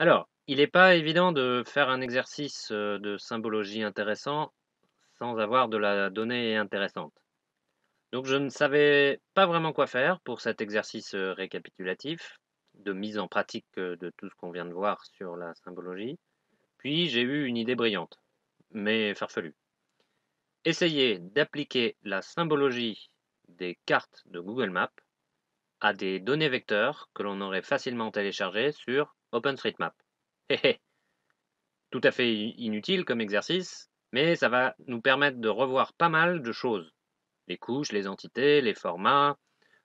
Alors, il n'est pas évident de faire un exercice euh, de symbologie intéressant sans avoir de la donnée intéressante. Donc je ne savais pas vraiment quoi faire pour cet exercice euh, récapitulatif de mise en pratique euh, de tout ce qu'on vient de voir sur la symbologie. Puis j'ai eu une idée brillante, mais farfelue. Essayer d'appliquer la symbologie des cartes de Google Maps à des données vecteurs que l'on aurait facilement téléchargées sur OpenStreetMap. Tout à fait inutile comme exercice, mais ça va nous permettre de revoir pas mal de choses. Les couches, les entités, les formats,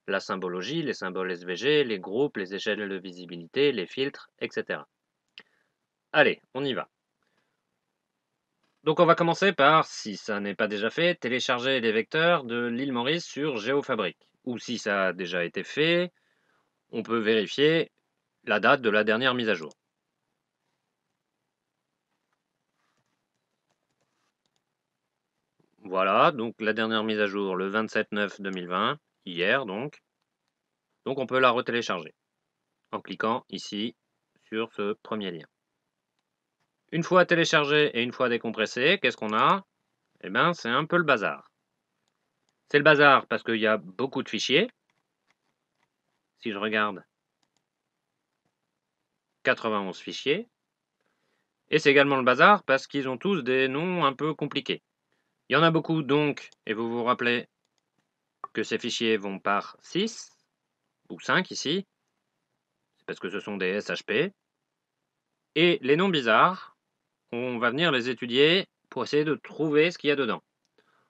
la symbologie, les symboles SVG, les groupes, les échelles de visibilité, les filtres, etc. Allez, on y va. Donc on va commencer par, si ça n'est pas déjà fait, télécharger les vecteurs de l'île Maurice sur Geofabric. Ou si ça a déjà été fait, on peut vérifier la date de la dernière mise à jour. Voilà, donc la dernière mise à jour le 27-9-2020, hier donc. Donc on peut la retélécharger en cliquant ici sur ce premier lien. Une fois téléchargé et une fois décompressé, qu'est-ce qu'on a Eh bien, c'est un peu le bazar. C'est le bazar parce qu'il y a beaucoup de fichiers. Si je regarde 91 fichiers. Et c'est également le bazar parce qu'ils ont tous des noms un peu compliqués. Il y en a beaucoup donc, et vous vous rappelez que ces fichiers vont par 6, ou 5 ici, c'est parce que ce sont des SHP. Et les noms bizarres, on va venir les étudier pour essayer de trouver ce qu'il y a dedans.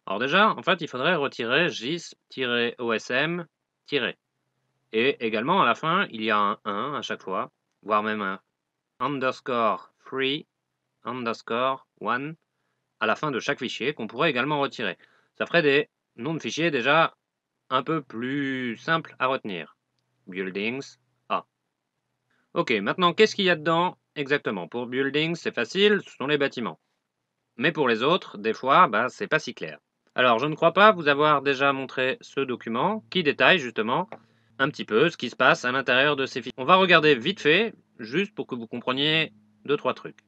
Alors déjà, en fait, il faudrait retirer gis-osm- et également à la fin, il y a un 1 à chaque fois, voire même un underscore free underscore one à la fin de chaque fichier qu'on pourrait également retirer. Ça ferait des noms de fichiers déjà un peu plus simples à retenir. Buildings A. Ok, maintenant qu'est-ce qu'il y a dedans exactement Pour Buildings, c'est facile, ce sont les bâtiments. Mais pour les autres, des fois, bah, c'est pas si clair. Alors, je ne crois pas vous avoir déjà montré ce document qui détaille justement un petit peu ce qui se passe à l'intérieur de ces fichiers. On va regarder vite fait juste pour que vous compreniez deux, trois trucs.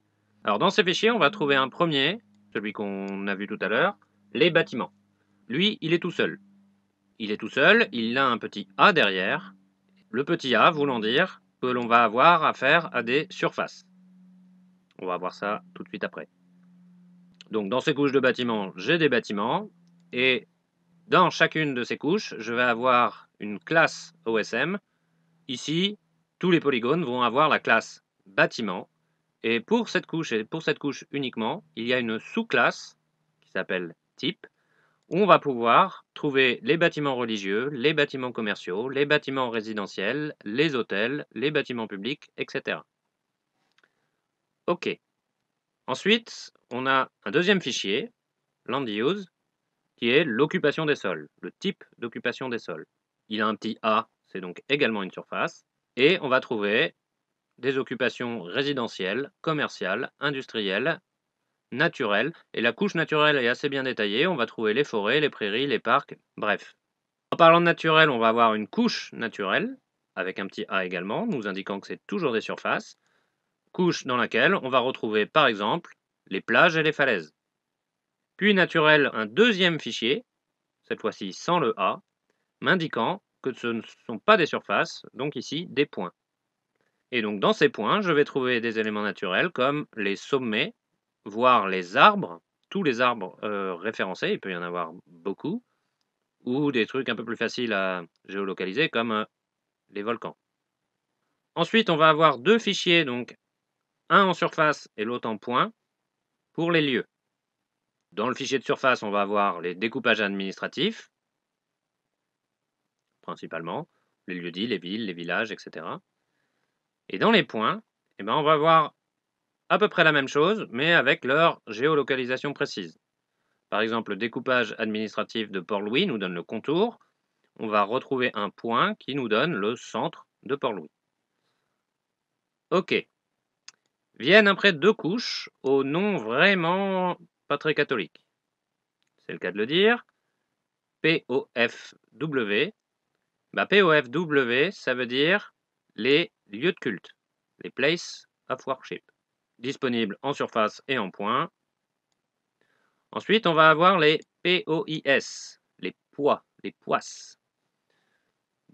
Alors dans ces fichiers, on va trouver un premier, celui qu'on a vu tout à l'heure, les bâtiments. Lui, il est tout seul. Il est tout seul, il a un petit A derrière, le petit A voulant dire que l'on va avoir affaire à des surfaces. On va voir ça tout de suite après. Donc dans ces couches de bâtiments, j'ai des bâtiments, et dans chacune de ces couches, je vais avoir une classe OSM. Ici, tous les polygones vont avoir la classe bâtiment. Et pour cette couche, et pour cette couche uniquement, il y a une sous-classe qui s'appelle type, où on va pouvoir trouver les bâtiments religieux, les bâtiments commerciaux, les bâtiments résidentiels, les hôtels, les bâtiments publics, etc. OK. Ensuite, on a un deuxième fichier, land use, qui est l'occupation des sols, le type d'occupation des sols. Il a un petit A, c'est donc également une surface. Et on va trouver des occupations résidentielles, commerciales, industrielles, naturelles. Et la couche naturelle est assez bien détaillée. On va trouver les forêts, les prairies, les parcs, bref. En parlant de naturel, on va avoir une couche naturelle, avec un petit A également, nous indiquant que c'est toujours des surfaces. Couche dans laquelle on va retrouver par exemple les plages et les falaises. Puis naturel, un deuxième fichier, cette fois-ci sans le A, m'indiquant que ce ne sont pas des surfaces, donc ici des points. Et donc dans ces points, je vais trouver des éléments naturels comme les sommets, voire les arbres, tous les arbres euh, référencés, il peut y en avoir beaucoup, ou des trucs un peu plus faciles à géolocaliser comme euh, les volcans. Ensuite, on va avoir deux fichiers, donc un en surface et l'autre en point, pour les lieux. Dans le fichier de surface, on va avoir les découpages administratifs, principalement, les lieux-dits, les villes, les villages, etc. Et dans les points, eh ben, on va voir à peu près la même chose, mais avec leur géolocalisation précise. Par exemple, le découpage administratif de Port-Louis nous donne le contour. On va retrouver un point qui nous donne le centre de Port-Louis. OK. Viennent après deux couches au nom vraiment pas très catholique. C'est le cas de le dire. POFW, bah, POFW, ça veut dire les lieux de culte, les places of worship, disponibles en surface et en point. Ensuite, on va avoir les POIS, les poids, les poisses,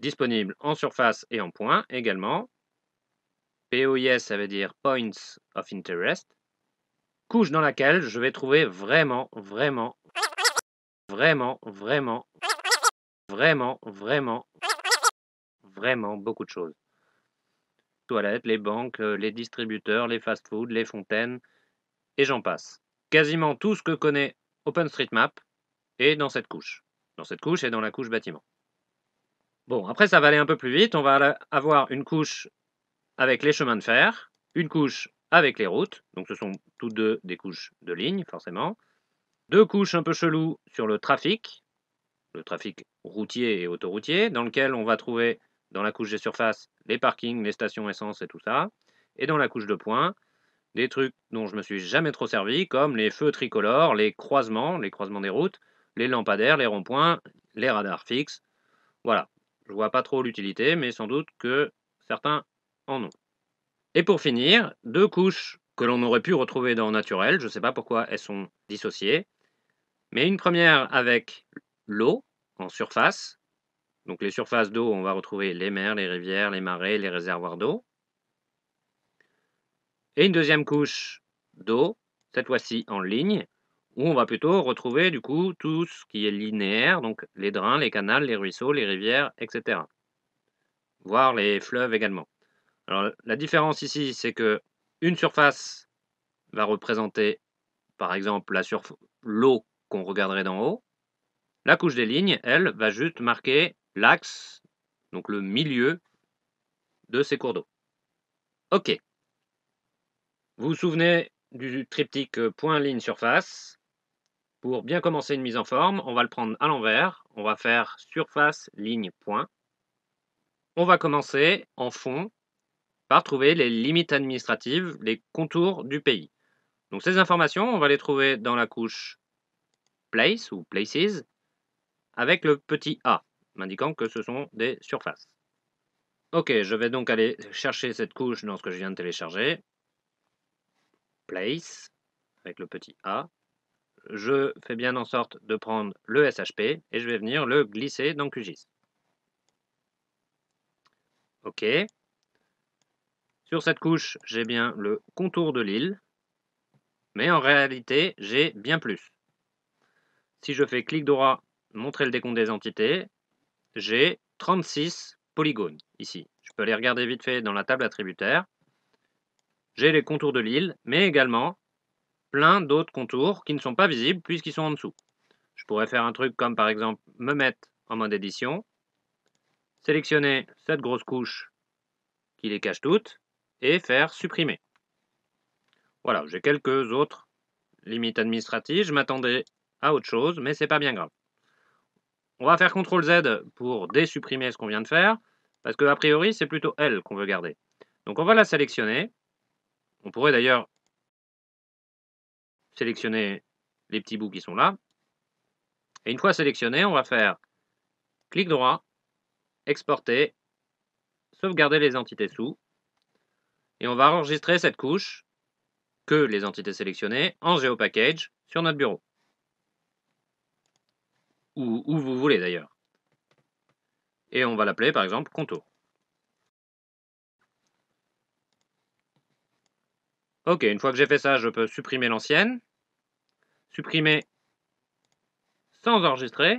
disponibles en surface et en point également. POIS, ça veut dire Points of Interest, couche dans laquelle je vais trouver vraiment, vraiment, vraiment, vraiment, vraiment, vraiment, vraiment beaucoup de choses. Toilettes, les banques, euh, les distributeurs, les fast-foods, les fontaines, et j'en passe. Quasiment tout ce que connaît OpenStreetMap est dans cette couche. Dans cette couche et dans la couche bâtiment. Bon, après ça va aller un peu plus vite. On va avoir une couche avec les chemins de fer, une couche avec les routes, donc ce sont toutes deux des couches de ligne, forcément. Deux couches un peu cheloues sur le trafic, le trafic routier et autoroutier, dans lequel on va trouver dans la couche des surfaces, les parkings, les stations essence et tout ça. Et dans la couche de points, des trucs dont je me suis jamais trop servi, comme les feux tricolores, les croisements, les croisements des routes, les lampadaires, les ronds-points, les radars fixes. Voilà, je vois pas trop l'utilité, mais sans doute que certains en ont. Et pour finir, deux couches que l'on aurait pu retrouver dans naturel, je ne sais pas pourquoi elles sont dissociées, mais une première avec l'eau en surface, donc les surfaces d'eau, on va retrouver les mers, les rivières, les marais, les réservoirs d'eau. Et une deuxième couche d'eau, cette fois-ci en ligne, où on va plutôt retrouver du coup tout ce qui est linéaire, donc les drains, les canals, les ruisseaux, les rivières, etc. Voire les fleuves également. Alors la différence ici, c'est que une surface va représenter par exemple l'eau qu'on regarderait d'en haut. La couche des lignes, elle, va juste marquer l'axe, donc le milieu de ces cours d'eau. Ok. Vous vous souvenez du triptyque euh, point, ligne, surface. Pour bien commencer une mise en forme, on va le prendre à l'envers. On va faire surface, ligne, point. On va commencer en fond par trouver les limites administratives, les contours du pays. Donc ces informations, on va les trouver dans la couche place ou places avec le petit a m'indiquant que ce sont des surfaces. Ok, je vais donc aller chercher cette couche dans ce que je viens de télécharger. Place, avec le petit A. Je fais bien en sorte de prendre le SHP et je vais venir le glisser dans QGIS. Ok. Sur cette couche, j'ai bien le contour de l'île, mais en réalité, j'ai bien plus. Si je fais clic droit, montrer le décompte des entités, j'ai 36 polygones ici. Je peux les regarder vite fait dans la table attributaire. J'ai les contours de l'île, mais également plein d'autres contours qui ne sont pas visibles puisqu'ils sont en dessous. Je pourrais faire un truc comme par exemple me mettre en mode édition, sélectionner cette grosse couche qui les cache toutes et faire supprimer. Voilà, j'ai quelques autres limites administratives. Je m'attendais à autre chose, mais c'est pas bien grave. On va faire CTRL Z pour désupprimer ce qu'on vient de faire, parce que priori, c'est plutôt elle qu'on veut garder. Donc on va la sélectionner. On pourrait d'ailleurs sélectionner les petits bouts qui sont là. Et une fois sélectionné, on va faire clic droit, exporter, sauvegarder les entités sous. Et on va enregistrer cette couche que les entités sélectionnées en GeoPackage sur notre bureau ou où vous voulez d'ailleurs. Et on va l'appeler par exemple contour. Ok, une fois que j'ai fait ça, je peux supprimer l'ancienne, supprimer sans enregistrer,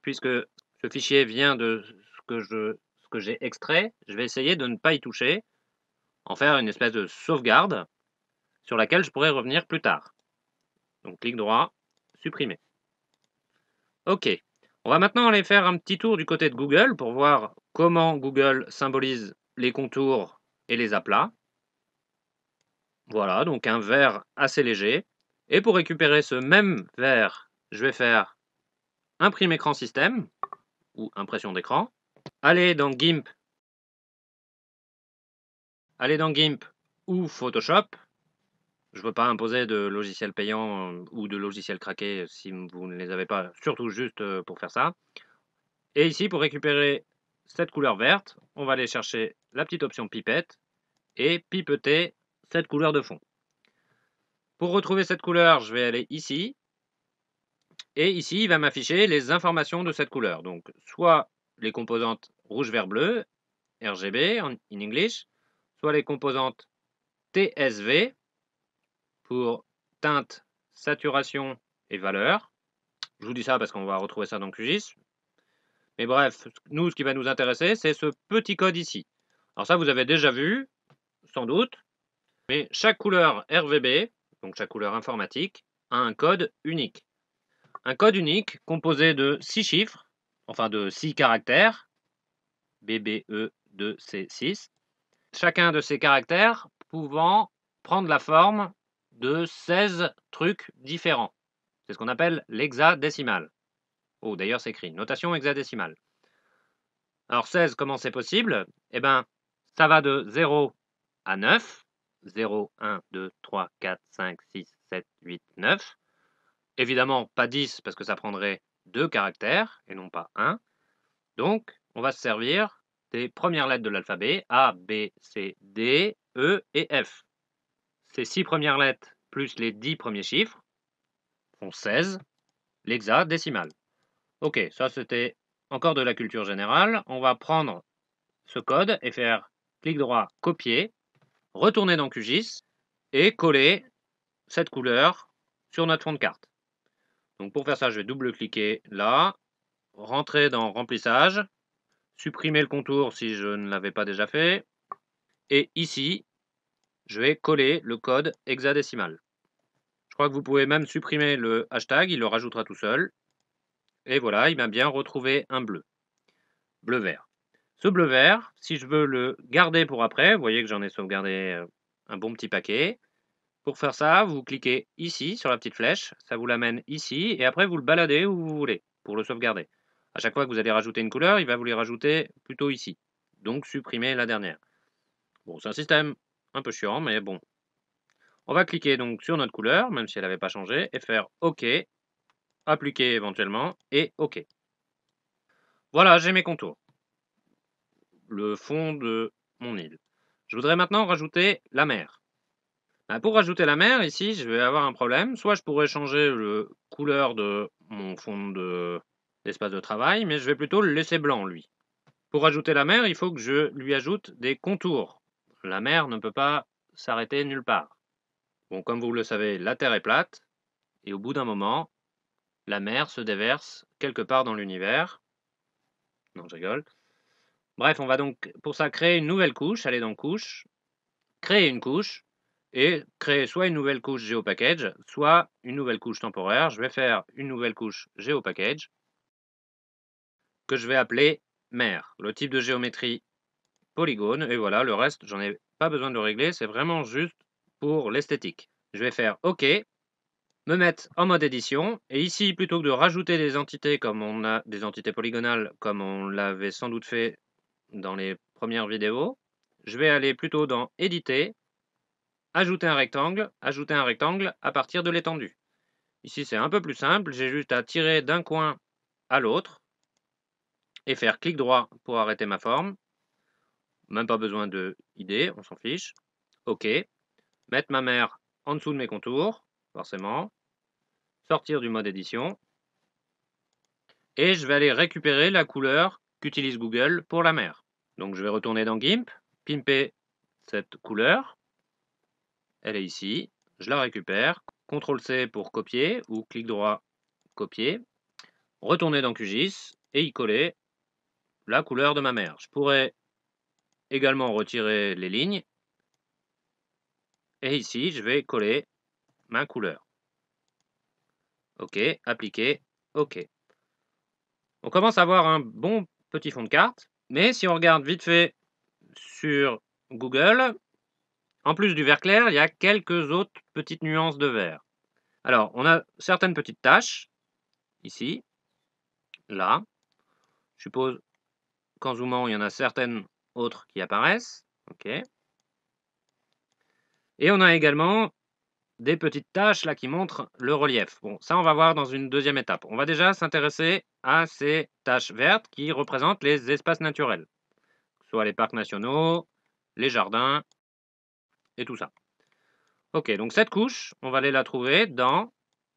puisque ce fichier vient de ce que ce que j'ai extrait. Je vais essayer de ne pas y toucher, en faire une espèce de sauvegarde sur laquelle je pourrais revenir plus tard. Donc clic droit, supprimer. Ok, on va maintenant aller faire un petit tour du côté de Google pour voir comment Google symbolise les contours et les aplats. Voilà, donc un vert assez léger. Et pour récupérer ce même vert, je vais faire imprime écran système ou impression d'écran. Aller dans GIMP. Allez dans GIMP ou Photoshop je ne veux pas imposer de logiciels payants ou de logiciels craqués si vous ne les avez pas, surtout juste pour faire ça. Et ici, pour récupérer cette couleur verte, on va aller chercher la petite option pipette et pipeter cette couleur de fond. Pour retrouver cette couleur, je vais aller ici. Et ici, il va m'afficher les informations de cette couleur. Donc, soit les composantes rouge, vert, bleu, RGB en English, soit les composantes TSV, teinte, saturation et valeur. Je vous dis ça parce qu'on va retrouver ça dans QGIS. Mais bref, nous, ce qui va nous intéresser, c'est ce petit code ici. Alors ça, vous avez déjà vu, sans doute, mais chaque couleur RVB, donc chaque couleur informatique, a un code unique. Un code unique composé de six chiffres, enfin de six caractères, BBE2C6, chacun de ces caractères pouvant prendre la forme de 16 trucs différents. C'est ce qu'on appelle l'hexadécimal. Oh, d'ailleurs, c'est écrit notation hexadécimale. Alors 16, comment c'est possible Eh bien, ça va de 0 à 9. 0, 1, 2, 3, 4, 5, 6, 7, 8, 9. Évidemment, pas 10 parce que ça prendrait deux caractères et non pas un. Donc, on va se servir des premières lettres de l'alphabet A, B, C, D, E et F. Ces six premières lettres plus les dix premiers chiffres font 16, l'hexadécimal. Ok, ça c'était encore de la culture générale. On va prendre ce code et faire clic droit, copier, retourner dans QGIS et coller cette couleur sur notre fond de carte. Donc pour faire ça, je vais double-cliquer là, rentrer dans remplissage, supprimer le contour si je ne l'avais pas déjà fait, et ici, je vais coller le code hexadécimal. Je crois que vous pouvez même supprimer le hashtag, il le rajoutera tout seul. Et voilà, il m'a bien retrouvé un bleu. Bleu vert. Ce bleu vert, si je veux le garder pour après, vous voyez que j'en ai sauvegardé euh, un bon petit paquet. Pour faire ça, vous cliquez ici sur la petite flèche, ça vous l'amène ici, et après vous le baladez où vous voulez pour le sauvegarder. À chaque fois que vous allez rajouter une couleur, il va vous les rajouter plutôt ici. Donc supprimer la dernière. Bon, c'est un système, un peu chiant, mais bon. On va cliquer donc sur notre couleur, même si elle n'avait pas changé, et faire OK, appliquer éventuellement, et OK. Voilà, j'ai mes contours. Le fond de mon île. Je voudrais maintenant rajouter la mer. Bah, pour rajouter la mer, ici, je vais avoir un problème. Soit je pourrais changer la couleur de mon fond de l'espace de travail, mais je vais plutôt le laisser blanc, lui. Pour rajouter la mer, il faut que je lui ajoute des contours. La mer ne peut pas s'arrêter nulle part. Bon, comme vous le savez, la Terre est plate, et au bout d'un moment, la mer se déverse quelque part dans l'univers. Non, je rigole. Bref, on va donc pour ça créer une nouvelle couche, aller dans couche, créer une couche, et créer soit une nouvelle couche géopackage, soit une nouvelle couche temporaire. Je vais faire une nouvelle couche géopackage, que je vais appeler mer. Le type de géométrie polygone, et voilà, le reste, j'en ai pas besoin de régler, c'est vraiment juste pour l'esthétique. Je vais faire OK, me mettre en mode édition, et ici, plutôt que de rajouter des entités comme on a des entités polygonales, comme on l'avait sans doute fait dans les premières vidéos, je vais aller plutôt dans éditer, ajouter un rectangle, ajouter un rectangle à partir de l'étendue. Ici, c'est un peu plus simple, j'ai juste à tirer d'un coin à l'autre et faire clic droit pour arrêter ma forme. Même pas besoin de idée on s'en fiche. OK. Mettre ma mère en dessous de mes contours, forcément. Sortir du mode édition. Et je vais aller récupérer la couleur qu'utilise Google pour la mère. Donc je vais retourner dans GIMP, pimper cette couleur. Elle est ici. Je la récupère. CTRL-C pour copier ou clic droit, copier. Retourner dans QGIS et y coller la couleur de ma mère. Je pourrais également retirer les lignes. Et ici, je vais coller ma couleur. OK, appliquer, OK. On commence à avoir un bon petit fond de carte, mais si on regarde vite fait sur Google, en plus du vert clair, il y a quelques autres petites nuances de vert. Alors, on a certaines petites tâches, ici, là. Je suppose qu'en zoomant, il y en a certaines autres qui apparaissent. OK. Et on a également des petites tâches là qui montrent le relief. Bon, ça on va voir dans une deuxième étape. On va déjà s'intéresser à ces tâches vertes qui représentent les espaces naturels, soit les parcs nationaux, les jardins et tout ça. Ok, donc cette couche, on va aller la trouver dans,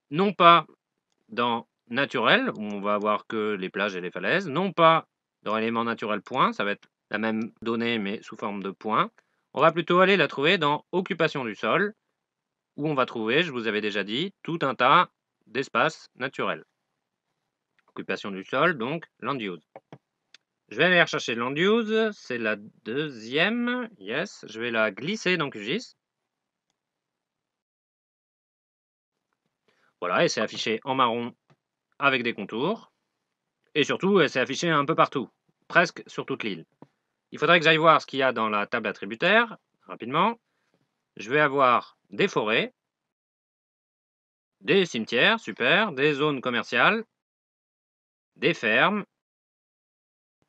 non pas dans naturel, où on va avoir que les plages et les falaises, non pas dans éléments naturel point, ça va être la même donnée mais sous forme de points, on va plutôt aller la trouver dans occupation du sol, où on va trouver, je vous avais déjà dit, tout un tas d'espaces naturels. Occupation du sol, donc land use. Je vais aller rechercher land use, c'est la deuxième, yes, je vais la glisser dans QGIS. Voilà, et c'est affiché en marron avec des contours. Et surtout, elle s'est affichée un peu partout, presque sur toute l'île. Il faudrait que j'aille voir ce qu'il y a dans la table attributaire, rapidement. Je vais avoir des forêts, des cimetières, super, des zones commerciales, des fermes,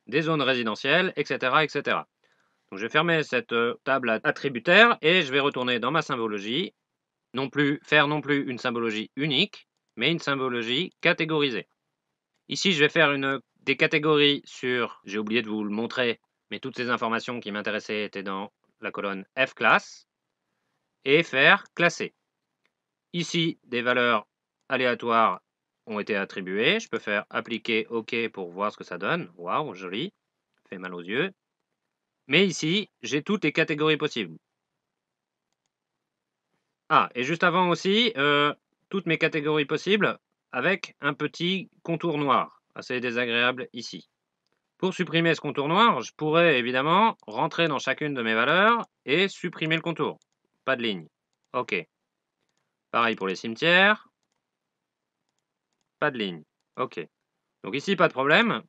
des zones résidentielles, etc. etc. je vais fermer cette euh, table attributaire et je vais retourner dans ma symbologie, non plus, faire non plus une symbologie unique, mais une symbologie catégorisée. Ici, je vais faire une, des catégories sur, j'ai oublié de vous le montrer, mais toutes ces informations qui m'intéressaient étaient dans la colonne F classe, et faire classer. Ici, des valeurs aléatoires ont été attribuées. Je peux faire appliquer OK pour voir ce que ça donne. Waouh, joli, fait mal aux yeux. Mais ici, j'ai toutes les catégories possibles. Ah, et juste avant aussi, euh, toutes mes catégories possibles avec un petit contour noir, assez désagréable ici. Pour supprimer ce contour noir, je pourrais évidemment rentrer dans chacune de mes valeurs et supprimer le contour. Pas de ligne. OK. Pareil pour les cimetières. Pas de ligne. OK. Donc ici, pas de problème.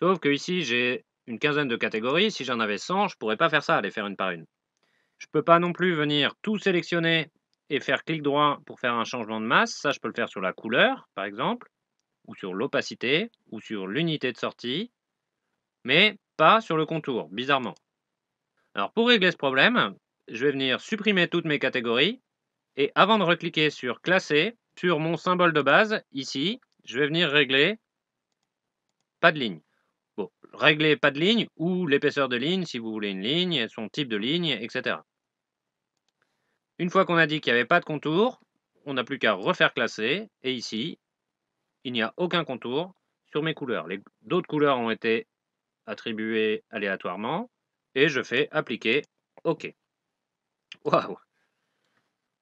Sauf que ici, j'ai une quinzaine de catégories. Si j'en avais 100, je ne pourrais pas faire ça, aller faire une par une. Je ne peux pas non plus venir tout sélectionner et faire clic droit pour faire un changement de masse. Ça, je peux le faire sur la couleur, par exemple, ou sur l'opacité, ou sur l'unité de sortie mais pas sur le contour, bizarrement. Alors pour régler ce problème, je vais venir supprimer toutes mes catégories, et avant de recliquer sur Classer, sur mon symbole de base, ici, je vais venir régler pas de ligne. Bon, régler pas de ligne ou l'épaisseur de ligne si vous voulez une ligne, son type de ligne, etc. Une fois qu'on a dit qu'il n'y avait pas de contour, on n'a plus qu'à refaire classer. Et ici, il n'y a aucun contour sur mes couleurs. Les D'autres couleurs ont été « Attribuer aléatoirement, et je fais appliquer OK. Waouh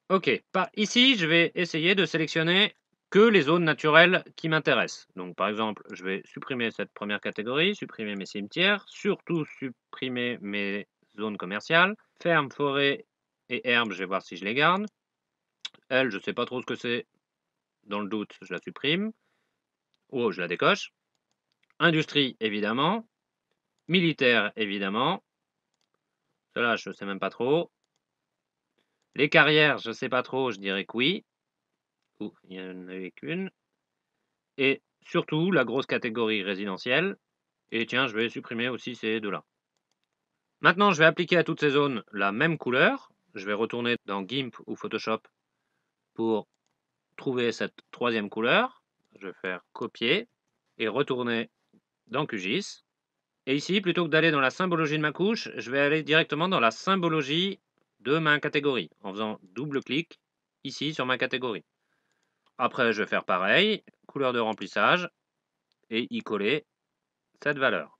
OK, par ici, je vais essayer de sélectionner que les zones naturelles qui m'intéressent. Donc par exemple, je vais supprimer cette première catégorie, supprimer mes cimetières, surtout supprimer mes zones commerciales, ferme, forêt et herbes, je vais voir si je les garde. Elle, je ne sais pas trop ce que c'est, dans le doute, je la supprime. ou oh, je la décoche. Industrie, évidemment. Militaire, évidemment. Cela, je ne sais même pas trop. Les carrières, je ne sais pas trop, je dirais que oui. il n'y en avait qu'une. Et surtout, la grosse catégorie résidentielle. Et tiens, je vais supprimer aussi ces deux-là. Maintenant, je vais appliquer à toutes ces zones la même couleur. Je vais retourner dans GIMP ou Photoshop pour trouver cette troisième couleur. Je vais faire copier et retourner dans QGIS. Et ici, plutôt que d'aller dans la symbologie de ma couche, je vais aller directement dans la symbologie de ma catégorie, en faisant double-clic ici sur ma catégorie. Après, je vais faire pareil, couleur de remplissage, et y coller cette valeur.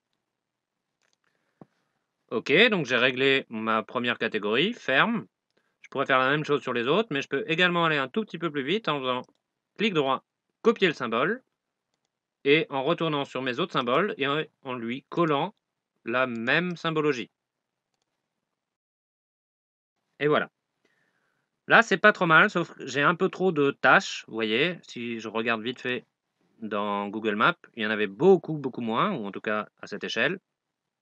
Ok, donc j'ai réglé ma première catégorie, ferme. Je pourrais faire la même chose sur les autres, mais je peux également aller un tout petit peu plus vite en faisant clic droit, copier le symbole, et en retournant sur mes autres symboles et en lui collant la même symbologie. Et voilà. Là, c'est pas trop mal, sauf que j'ai un peu trop de tâches, vous voyez, si je regarde vite fait dans Google Maps, il y en avait beaucoup, beaucoup moins, ou en tout cas à cette échelle.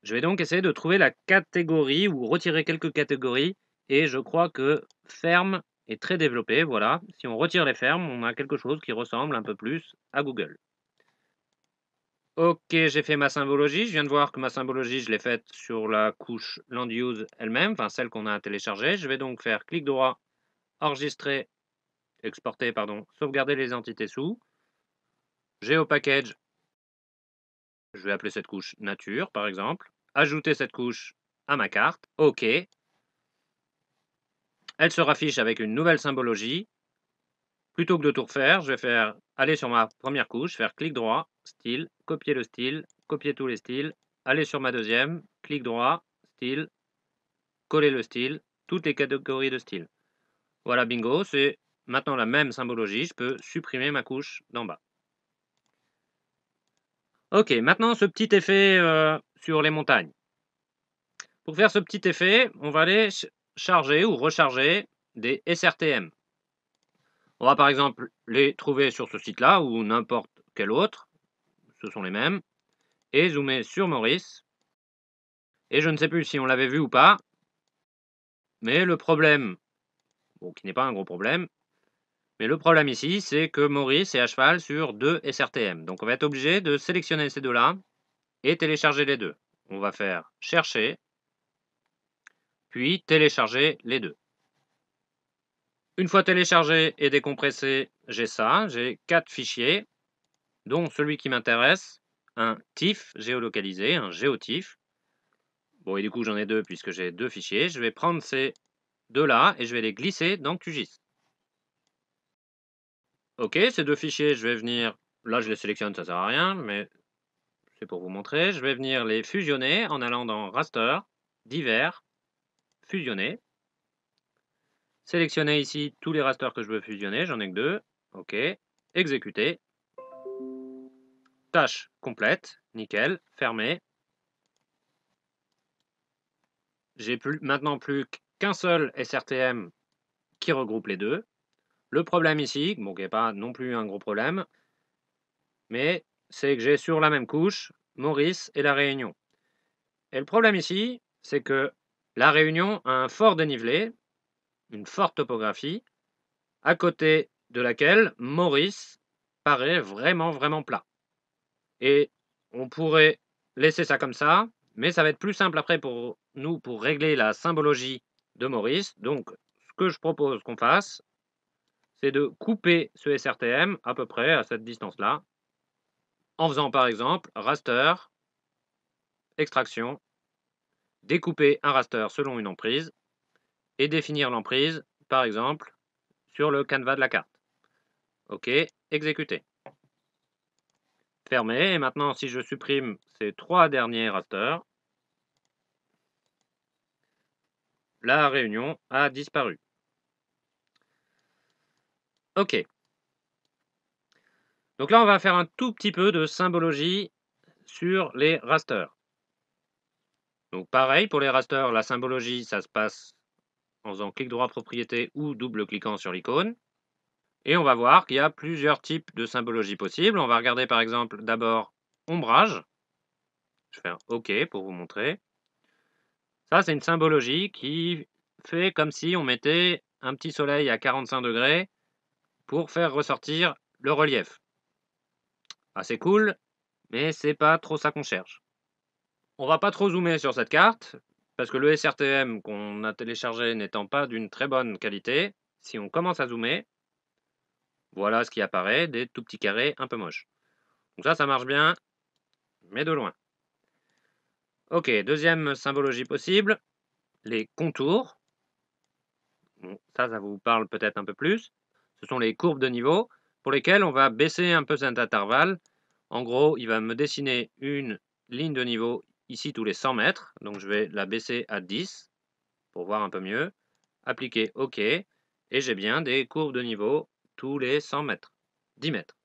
Je vais donc essayer de trouver la catégorie ou retirer quelques catégories, et je crois que ferme est très développé, voilà. Si on retire les fermes, on a quelque chose qui ressemble un peu plus à Google. Ok, j'ai fait ma symbologie. Je viens de voir que ma symbologie, je l'ai faite sur la couche Land Use elle-même, enfin celle qu'on a téléchargée. Je vais donc faire clic droit, enregistrer, exporter, pardon, sauvegarder les entités sous. J'ai package, je vais appeler cette couche nature, par exemple. Ajouter cette couche à ma carte. Ok. Elle se raffiche avec une nouvelle symbologie. Plutôt que de tout refaire, je vais faire aller sur ma première couche, faire clic droit, style, copier le style, copier tous les styles, aller sur ma deuxième, clic droit, style, coller le style, toutes les catégories de style. Voilà, bingo, c'est maintenant la même symbologie, je peux supprimer ma couche d'en bas. Ok, maintenant ce petit effet euh, sur les montagnes. Pour faire ce petit effet, on va aller charger ou recharger des SRTM. On va par exemple les trouver sur ce site-là ou n'importe quel autre ce sont les mêmes. Et zoomer sur Maurice. Et je ne sais plus si on l'avait vu ou pas. Mais le problème, qui n'est pas un gros problème, mais le problème ici, c'est que Maurice est à cheval sur deux SRTM. Donc on va être obligé de sélectionner ces deux-là et télécharger les deux. On va faire chercher, puis télécharger les deux. Une fois téléchargé et décompressé, j'ai ça, j'ai quatre fichiers dont celui qui m'intéresse, un TIFF géolocalisé, un géotif. Bon, et du coup, j'en ai deux puisque j'ai deux fichiers. Je vais prendre ces deux-là et je vais les glisser dans QGIS. OK, ces deux fichiers, je vais venir... Là, je les sélectionne, ça sert à rien, mais c'est pour vous montrer. Je vais venir les fusionner en allant dans Raster, Divers, Fusionner. Sélectionner ici tous les rasters que je veux fusionner, j'en ai que deux. OK, Exécuter. Tâche complète, nickel, fermé. J'ai plus, maintenant plus qu'un seul SRTM qui regroupe les deux. Le problème ici, bon, qui n'est pas non plus un gros problème, mais c'est que j'ai sur la même couche Maurice et La Réunion. Et le problème ici, c'est que La Réunion a un fort dénivelé, une forte topographie, à côté de laquelle Maurice paraît vraiment, vraiment plat et on pourrait laisser ça comme ça, mais ça va être plus simple après pour nous pour régler la symbologie de Maurice. Donc, ce que je propose qu'on fasse, c'est de couper ce SRTM à peu près à cette distance-là, en faisant par exemple raster, extraction, découper un raster selon une emprise, et définir l'emprise, par exemple, sur le canevas de la carte. OK, exécuter fermé. Et maintenant, si je supprime ces trois derniers rasters, la réunion a disparu. OK. Donc là, on va faire un tout petit peu de symbologie sur les rasters. Donc pareil, pour les rasters, la symbologie, ça se passe en faisant clic droit propriété ou double-cliquant sur l'icône. Et on va voir qu'il y a plusieurs types de symbologie possibles. On va regarder par exemple d'abord ombrage. Je vais faire OK pour vous montrer. Ça, c'est une symbologie qui fait comme si on mettait un petit soleil à 45 degrés pour faire ressortir le relief. Assez cool, mais c'est pas trop ça qu'on cherche. On va pas trop zoomer sur cette carte, parce que le SRTM qu'on a téléchargé n'étant pas d'une très bonne qualité, si on commence à zoomer, voilà ce qui apparaît, des tout petits carrés un peu moches. Donc ça, ça marche bien, mais de loin. Ok, deuxième symbologie possible, les contours. ça, ça vous parle peut-être un peu plus. Ce sont les courbes de niveau pour lesquelles on va baisser un peu cet intervalle. En gros, il va me dessiner une ligne de niveau ici tous les 100 mètres. Donc je vais la baisser à 10 pour voir un peu mieux. Appliquer OK. Et j'ai bien des courbes de niveau tous les 100 mètres, 10 mètres.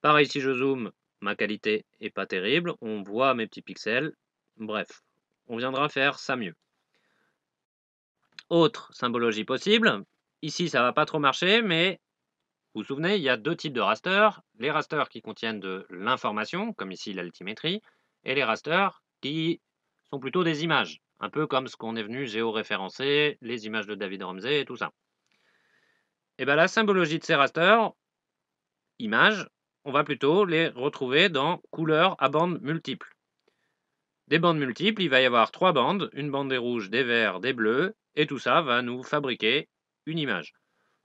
Pareil, si je zoome, ma qualité est pas terrible, on voit mes petits pixels. Bref, on viendra faire ça mieux. Autre symbologie possible, ici ça va pas trop marcher, mais vous vous souvenez, il y a deux types de rasters, les rasters qui contiennent de l'information, comme ici l'altimétrie, et les rasters qui sont plutôt des images, un peu comme ce qu'on est venu géoréférencer, les images de David Ramsey et tout ça. Et eh ben, la symbologie de ces rasters, images, on va plutôt les retrouver dans couleurs à bandes multiples. Des bandes multiples, il va y avoir trois bandes, une bande des rouges, des verts, des bleus, et tout ça va nous fabriquer une image.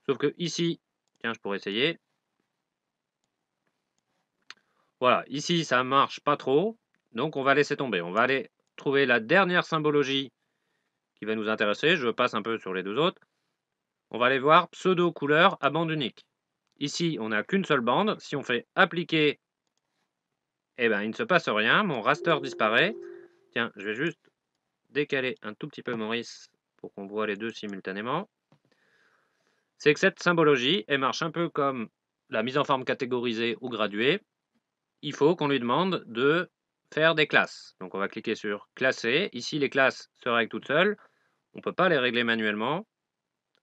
Sauf que ici, tiens, je pourrais essayer. Voilà, ici, ça marche pas trop, donc on va laisser tomber. On va aller trouver la dernière symbologie qui va nous intéresser. Je passe un peu sur les deux autres on va aller voir pseudo couleur à bande unique. Ici, on n'a qu'une seule bande. Si on fait appliquer, eh ben, il ne se passe rien. Mon raster disparaît. Tiens, je vais juste décaler un tout petit peu Maurice pour qu'on voit les deux simultanément. C'est que cette symbologie, elle marche un peu comme la mise en forme catégorisée ou graduée. Il faut qu'on lui demande de faire des classes. Donc on va cliquer sur classer. Ici, les classes se règlent toutes seules. On ne peut pas les régler manuellement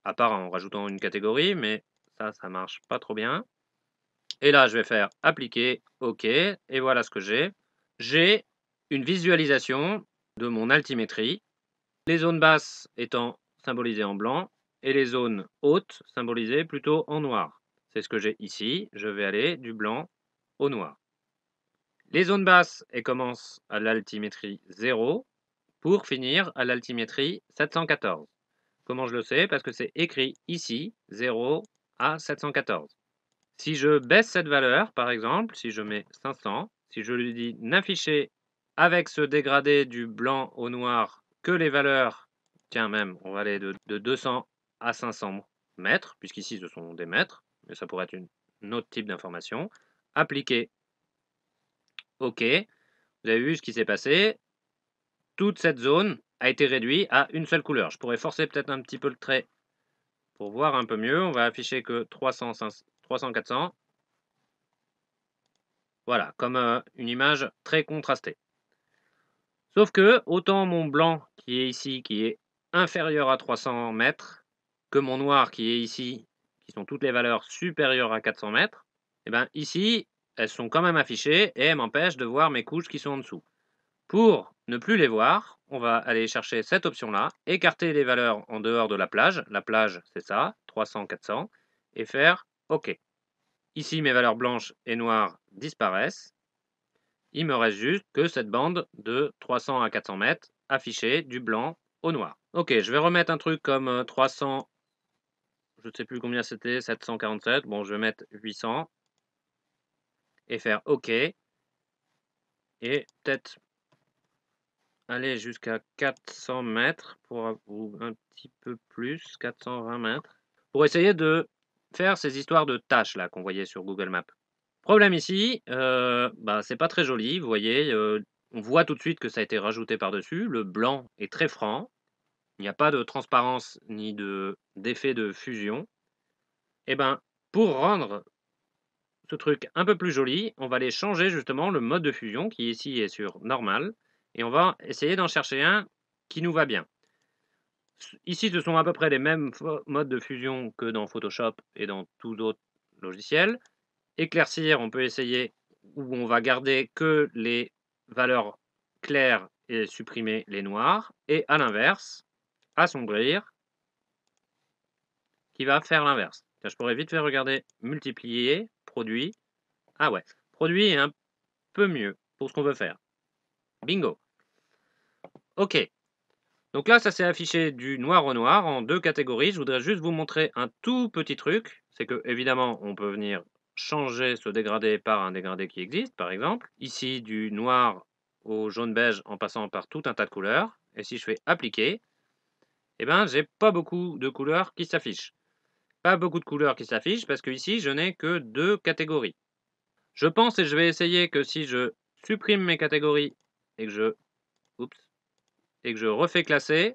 à part en rajoutant une catégorie, mais ça, ça marche pas trop bien. Et là, je vais faire appliquer, OK, et voilà ce que j'ai. J'ai une visualisation de mon altimétrie, les zones basses étant symbolisées en blanc et les zones hautes symbolisées plutôt en noir. C'est ce que j'ai ici, je vais aller du blanc au noir. Les zones basses, et commencent à l'altimétrie 0 pour finir à l'altimétrie 714. Comment je le sais Parce que c'est écrit ici, 0 à 714. Si je baisse cette valeur, par exemple, si je mets 500, si je lui dis n'afficher avec ce dégradé du blanc au noir que les valeurs, tiens même, on va aller de, 200 à 500 mètres, puisqu'ici ce sont des mètres, mais ça pourrait être un autre type d'information, appliquer, OK, vous avez vu ce qui s'est passé, toute cette zone a été réduit à une seule couleur. Je pourrais forcer peut-être un petit peu le trait pour voir un peu mieux. On va afficher que 300, 300 400. Voilà, comme euh, une image très contrastée. Sauf que, autant mon blanc qui est ici, qui est inférieur à 300 mètres, que mon noir qui est ici, qui sont toutes les valeurs supérieures à 400 mètres, et eh bien ici, elles sont quand même affichées et elles m'empêchent de voir mes couches qui sont en dessous. Pour ne plus les voir, on va aller chercher cette option-là, écarter les valeurs en dehors de la plage. La plage, c'est ça, 300, 400, et faire OK. Ici, mes valeurs blanches et noires disparaissent. Il me reste juste que cette bande de 300 à 400 mètres affichée du blanc au noir. Ok, je vais remettre un truc comme 300, euh, je ne sais plus combien c'était, 747. Bon, je vais mettre 800 et faire OK. Et peut-être aller jusqu'à 400 mètres, pour, ou un petit peu plus, 420 mètres, pour essayer de faire ces histoires de tâches là qu'on voyait sur Google Maps. Problème ici, euh, bah, c'est pas très joli, vous voyez, euh, on voit tout de suite que ça a été rajouté par-dessus, le blanc est très franc, il n'y a pas de transparence ni d'effet de, fusion. Et eh ben, pour rendre ce truc un peu plus joli, on va aller changer justement le mode de fusion qui ici est sur normal et on va essayer d'en chercher un qui nous va bien. Ici, ce sont à peu près les mêmes modes de fusion que dans Photoshop et dans tout d'autres logiciels. Éclaircir, on peut essayer où on va garder que les valeurs claires et supprimer les noirs. Et à l'inverse, assombrir, qui va faire l'inverse. Je pourrais vite faire regarder multiplier, produit. Ah ouais, produit est un peu mieux pour ce qu'on veut faire. Bingo. Ok. Donc là, ça s'est affiché du noir au noir en deux catégories. Je voudrais juste vous montrer un tout petit truc. C'est que, évidemment, on peut venir changer ce dégradé par un dégradé qui existe, par exemple. Ici, du noir au jaune-beige en passant par tout un tas de couleurs. Et si je fais appliquer, eh ben, j'ai pas beaucoup de couleurs qui s'affichent. Pas beaucoup de couleurs qui s'affichent parce que ici, je n'ai que deux catégories. Je pense et je vais essayer que si je supprime mes catégories et que je... Oups. Et que je refais classer.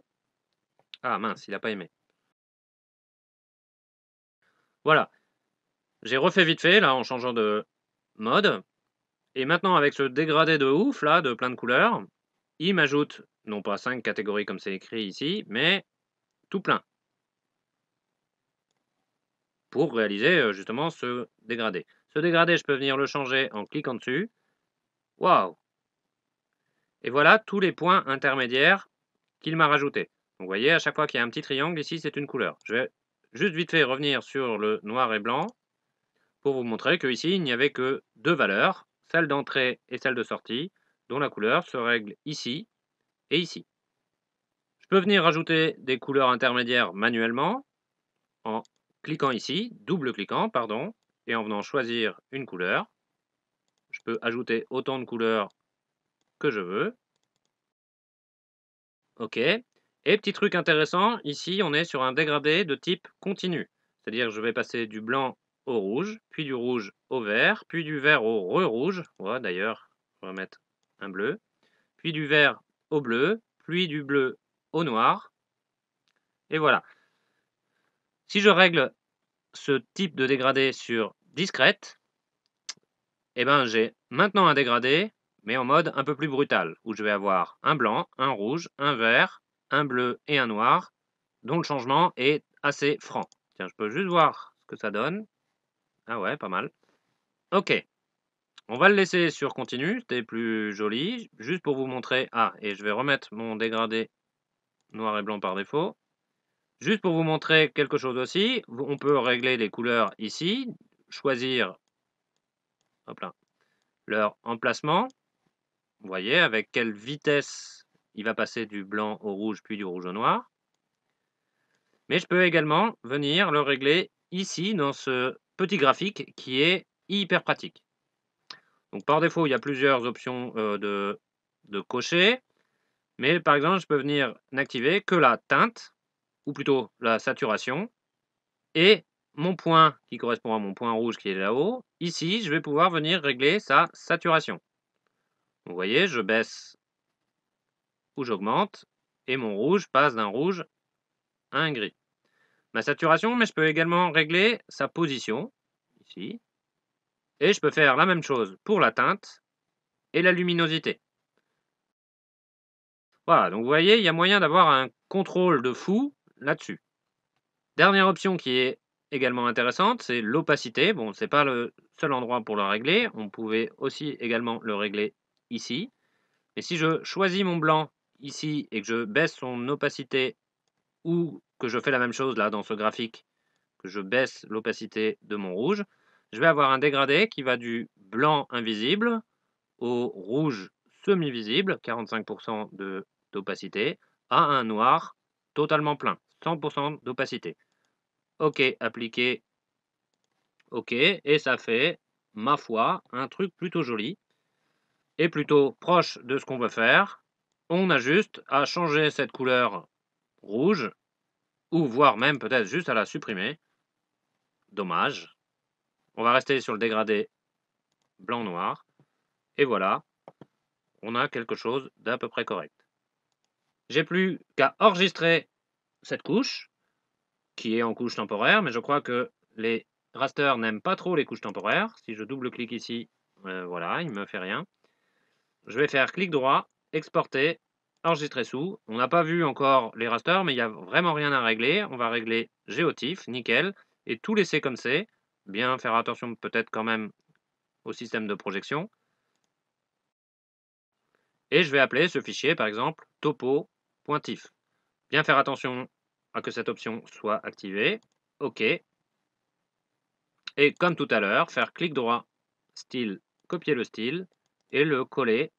Ah mince, il n'a pas aimé. Voilà. J'ai refait vite fait, là, en changeant de mode. Et maintenant, avec ce dégradé de ouf, là, de plein de couleurs, il m'ajoute, non pas 5 catégories comme c'est écrit ici, mais tout plein. Pour réaliser, euh, justement, ce dégradé. Ce dégradé, je peux venir le changer en cliquant dessus. Waouh et voilà tous les points intermédiaires qu'il m'a rajoutés. vous voyez, à chaque fois qu'il y a un petit triangle, ici, c'est une couleur. Je vais juste vite fait revenir sur le noir et blanc pour vous montrer qu'ici, il n'y avait que deux valeurs, celle d'entrée et celle de sortie, dont la couleur se règle ici et ici. Je peux venir rajouter des couleurs intermédiaires manuellement en cliquant ici, double-cliquant, pardon, et en venant choisir une couleur. Je peux ajouter autant de couleurs que je veux. OK. Et petit truc intéressant, ici on est sur un dégradé de type continu. C'est-à-dire je vais passer du blanc au rouge, puis du rouge au vert, puis du vert au re-rouge. Voilà, D'ailleurs, on va mettre un bleu. Puis du vert au bleu, puis du bleu au noir. Et voilà. Si je règle ce type de dégradé sur discrète, eh ben, j'ai maintenant un dégradé mais en mode un peu plus brutal, où je vais avoir un blanc, un rouge, un vert, un bleu et un noir, dont le changement est assez franc. Tiens, je peux juste voir ce que ça donne. Ah ouais, pas mal. Ok. On va le laisser sur continu, c'était plus joli, juste pour vous montrer. Ah, et je vais remettre mon dégradé noir et blanc par défaut. Juste pour vous montrer quelque chose aussi, on peut régler les couleurs ici, choisir leur emplacement. Vous voyez avec quelle vitesse il va passer du blanc au rouge puis du rouge au noir. Mais je peux également venir le régler ici dans ce petit graphique qui est hyper pratique. Donc par défaut, il y a plusieurs options euh, de cocher. Mais par exemple, je peux venir n'activer que la teinte, ou plutôt la saturation, et mon point qui correspond à mon point rouge qui est là-haut. Ici, je vais pouvoir venir régler sa saturation. Vous voyez, je baisse ou j'augmente, et mon rouge passe d'un rouge à un gris. Ma saturation, mais je peux également régler sa position, ici, et je peux faire la même chose pour la teinte et la luminosité. Voilà, donc vous voyez, il y a moyen d'avoir un contrôle de fou là-dessus. Dernière option qui est également intéressante, c'est l'opacité. Bon, ce n'est pas le seul endroit pour le régler. On pouvait aussi également le régler ici. Et si je choisis mon blanc ici et que je baisse son opacité ou que je fais la même chose là dans ce graphique, que je baisse l'opacité de mon rouge, je vais avoir un dégradé qui va du blanc invisible au rouge semi-visible, 45% d'opacité, à un noir totalement plein, 100% d'opacité. OK, appliqué. OK, et ça fait, ma foi, un truc plutôt joli est plutôt proche de ce qu'on veut faire. On a juste à changer cette couleur rouge, ou voire même peut-être juste à la supprimer. Dommage. On va rester sur le dégradé blanc-noir. Et voilà, on a quelque chose d'à peu près correct. J'ai plus qu'à enregistrer cette couche, qui est en couche temporaire, mais je crois que les rasters n'aiment pas trop les couches temporaires. Si je double-clique ici, euh, voilà, il ne me fait rien. Je vais faire clic droit, exporter, enregistrer sous. On n'a pas vu encore les rasters, mais il n'y a vraiment rien à régler. On va régler géotif, nickel, et tout laisser comme c'est. Bien faire attention peut-être quand même au système de projection. Et je vais appeler ce fichier, par exemple, topo.tif. Bien faire attention à que cette option soit activée. OK. Et comme tout à l'heure, faire clic droit, style, copier le style et le coller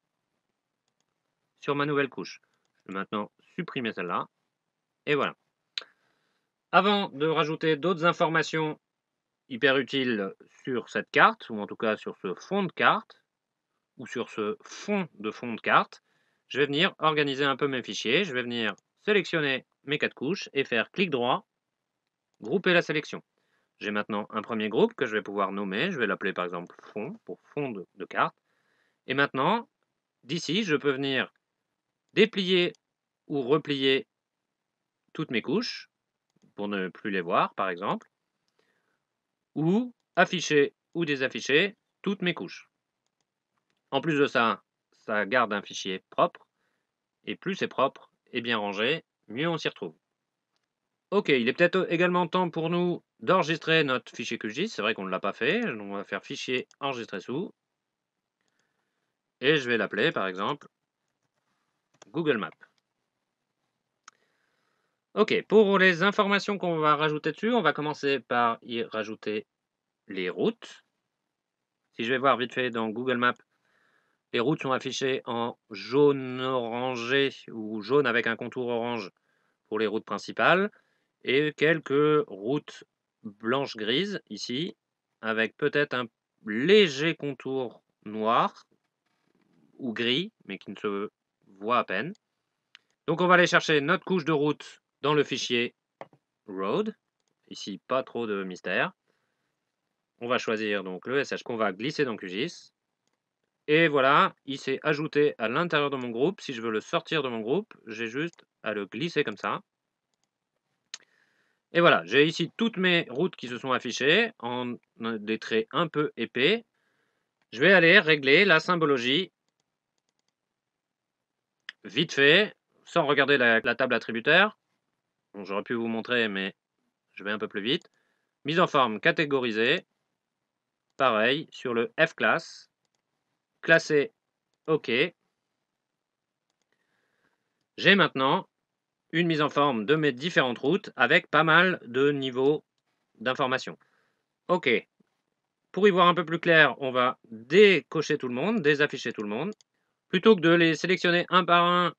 sur ma nouvelle couche. Je vais maintenant supprimer celle-là. Et voilà. Avant de rajouter d'autres informations hyper utiles sur cette carte, ou en tout cas sur ce fond de carte, ou sur ce fond de fond de carte, je vais venir organiser un peu mes fichiers. Je vais venir sélectionner mes quatre couches et faire clic droit, grouper la sélection. J'ai maintenant un premier groupe que je vais pouvoir nommer. Je vais l'appeler par exemple fond pour fond de, de carte. Et maintenant, d'ici, je peux venir déplier ou replier toutes mes couches, pour ne plus les voir par exemple, ou afficher ou désafficher toutes mes couches. En plus de ça, ça garde un fichier propre, et plus c'est propre et bien rangé, mieux on s'y retrouve. Ok, il est peut-être également temps pour nous d'enregistrer notre fichier QGIS, c'est vrai qu'on ne l'a pas fait, on va faire fichier enregistrer sous, et je vais l'appeler par exemple Google Maps. Ok, pour les informations qu'on va rajouter dessus, on va commencer par y rajouter les routes. Si je vais voir vite fait dans Google Maps, les routes sont affichées en jaune orangé ou jaune avec un contour orange pour les routes principales et quelques routes blanches-grises ici avec peut-être un léger contour noir ou gris mais qui ne se voit à peine. Donc on va aller chercher notre couche de route dans le fichier road. Ici, pas trop de mystère. On va choisir donc le SH qu'on va glisser dans QGIS. Et voilà, il s'est ajouté à l'intérieur de mon groupe. Si je veux le sortir de mon groupe, j'ai juste à le glisser comme ça. Et voilà, j'ai ici toutes mes routes qui se sont affichées en des traits un peu épais. Je vais aller régler la symbologie vite fait, sans regarder la, table attributaire. J'aurais pu vous montrer, mais je vais un peu plus vite. Mise en forme catégorisée. Pareil, sur le F-class. Classé, OK. J'ai maintenant une mise en forme de mes différentes routes avec pas mal de niveaux d'informations. OK. Pour y voir un peu plus clair, on va décocher tout le monde, désafficher tout le monde. Plutôt que de les sélectionner un par un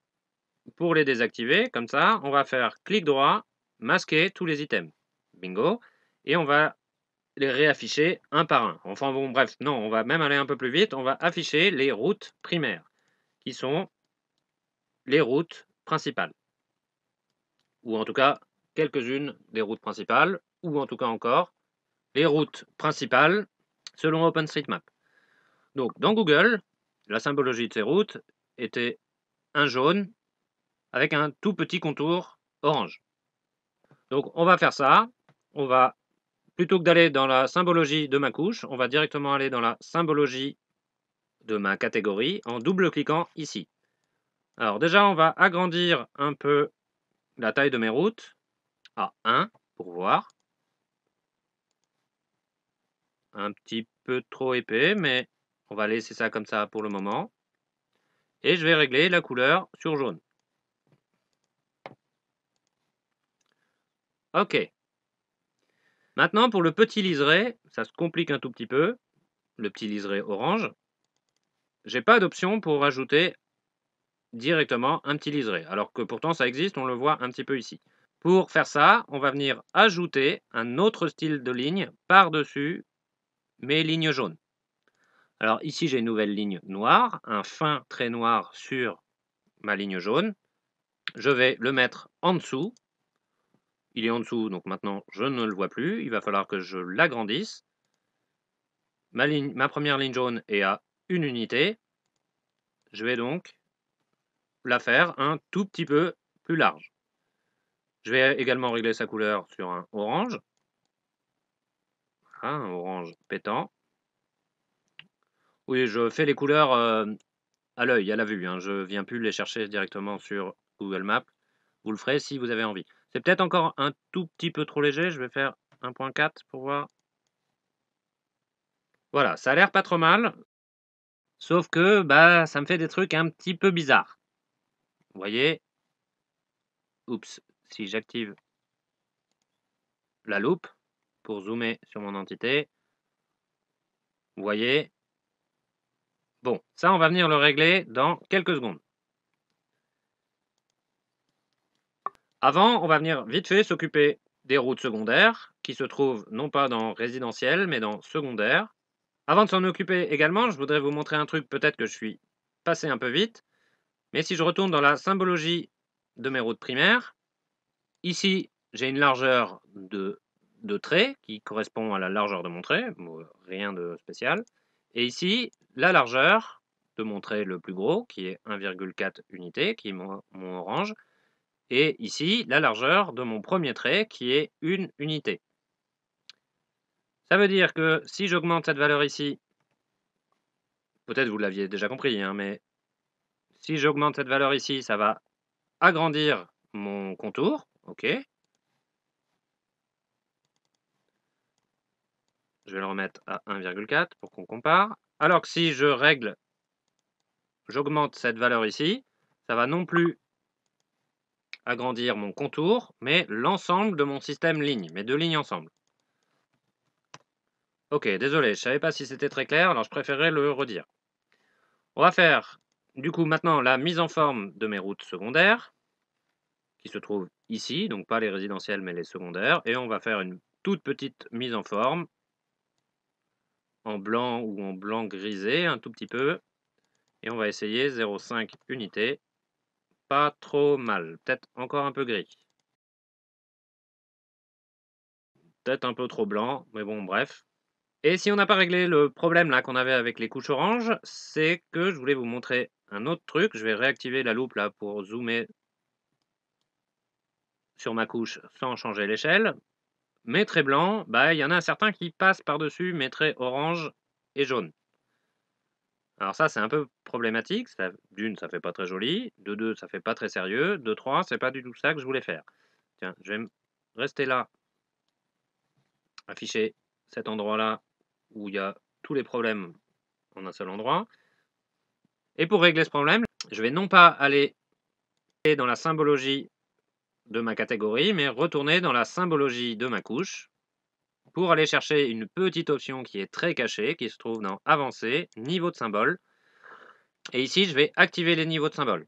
pour les désactiver, comme ça, on va faire clic droit, masquer tous les items. Bingo. Et on va les réafficher un par un. Enfin bon, bref, non, on va même aller un peu plus vite. On va afficher les routes primaires, qui sont les routes principales. Ou en tout cas, quelques-unes des routes principales, ou en tout cas encore, les routes principales selon OpenStreetMap. Donc, dans Google, la symbologie de ces routes était un jaune avec un tout petit contour orange. Donc on va faire ça. On va, plutôt que d'aller dans la symbologie de ma couche, on va directement aller dans la symbologie de ma catégorie en double-cliquant ici. Alors déjà, on va agrandir un peu la taille de mes routes à 1 pour voir. Un petit peu trop épais, mais on va laisser ça comme ça pour le moment. Et je vais régler la couleur sur jaune. OK. Maintenant, pour le petit liseré, ça se complique un tout petit peu. Le petit liseré orange. J'ai pas d'option pour rajouter directement un petit liseré. Alors que pourtant, ça existe, on le voit un petit peu ici. Pour faire ça, on va venir ajouter un autre style de ligne par-dessus mes lignes jaunes. Alors ici, j'ai une nouvelle ligne noire, un fin trait noir sur ma ligne jaune. Je vais le mettre en dessous. Il est en dessous, donc maintenant, je ne le vois plus. Il va falloir que je l'agrandisse. Ma, première ligne jaune est à une unité. Je vais donc la faire un tout petit peu plus large. Je vais également régler sa couleur sur un orange. un orange pétant. Oui, je fais les couleurs euh, à l'œil, à la vue. Je hein. Je viens plus les chercher directement sur Google Maps. Vous le ferez si vous avez envie. C'est peut-être encore un tout petit peu trop léger. Je vais faire 1.4 pour voir. Voilà, ça a l'air pas trop mal. Sauf que bah, ça me fait des trucs un petit peu bizarres. Vous voyez Oups, si j'active la loupe pour zoomer sur mon entité, vous voyez, Bon, ça, on va venir le régler dans quelques secondes. Avant, on va venir vite fait s'occuper des routes secondaires, qui se trouvent non pas dans résidentiel, mais dans secondaire. Avant de s'en occuper également, je voudrais vous montrer un truc, peut-être que je suis passé un peu vite, mais si je retourne dans la symbologie de mes routes primaires, ici, j'ai une largeur de, de trait qui correspond à la largeur de mon trait, rien de spécial. Et ici, la largeur, de mon trait le plus gros, qui est 1,4 unité, qui est mon, orange, et ici, la largeur de mon premier trait, qui est une unité. Ça veut dire que si j'augmente cette valeur ici, peut-être vous l'aviez déjà compris, hein, mais si j'augmente cette valeur ici, ça va agrandir mon contour, ok je vais le remettre à 1,4 pour qu'on compare. Alors que si je règle, j'augmente cette valeur ici, ça va non plus agrandir mon contour, mais l'ensemble de mon système ligne, mes deux lignes ensemble. Ok, désolé, je ne savais pas si c'était très clair, alors je préférais le redire. On va faire, du coup, maintenant la mise en forme de mes routes secondaires, qui se trouvent ici, donc pas les résidentielles, mais les secondaires, et on va faire une toute petite mise en forme en blanc ou en blanc grisé un tout petit peu. Et on va essayer 0,5 unité. Pas trop mal. Peut-être encore un peu gris. Peut-être un peu trop blanc, mais bon, bref. Et si on n'a pas réglé le problème là qu'on avait avec les couches orange c'est que je voulais vous montrer un autre truc. Je vais réactiver la loupe là pour zoomer sur ma couche sans changer l'échelle. Mes traits blancs, bah, il y en a certains qui passent par-dessus mais très orange et jaune. Alors ça, c'est un peu problématique. D'une, ça fait pas très joli. De deux, ça fait pas très sérieux. De trois, c'est pas du tout ça que je voulais faire. Tiens, je vais rester là, afficher cet endroit-là où il y a tous les problèmes en un seul endroit. Et pour régler ce problème, je vais non pas aller dans la symbologie de ma catégorie, mais retourner dans la symbologie de ma couche pour aller chercher une petite option qui est très cachée, qui se trouve dans Avancé, Niveau de symbole. Et ici, je vais activer les niveaux de symbole.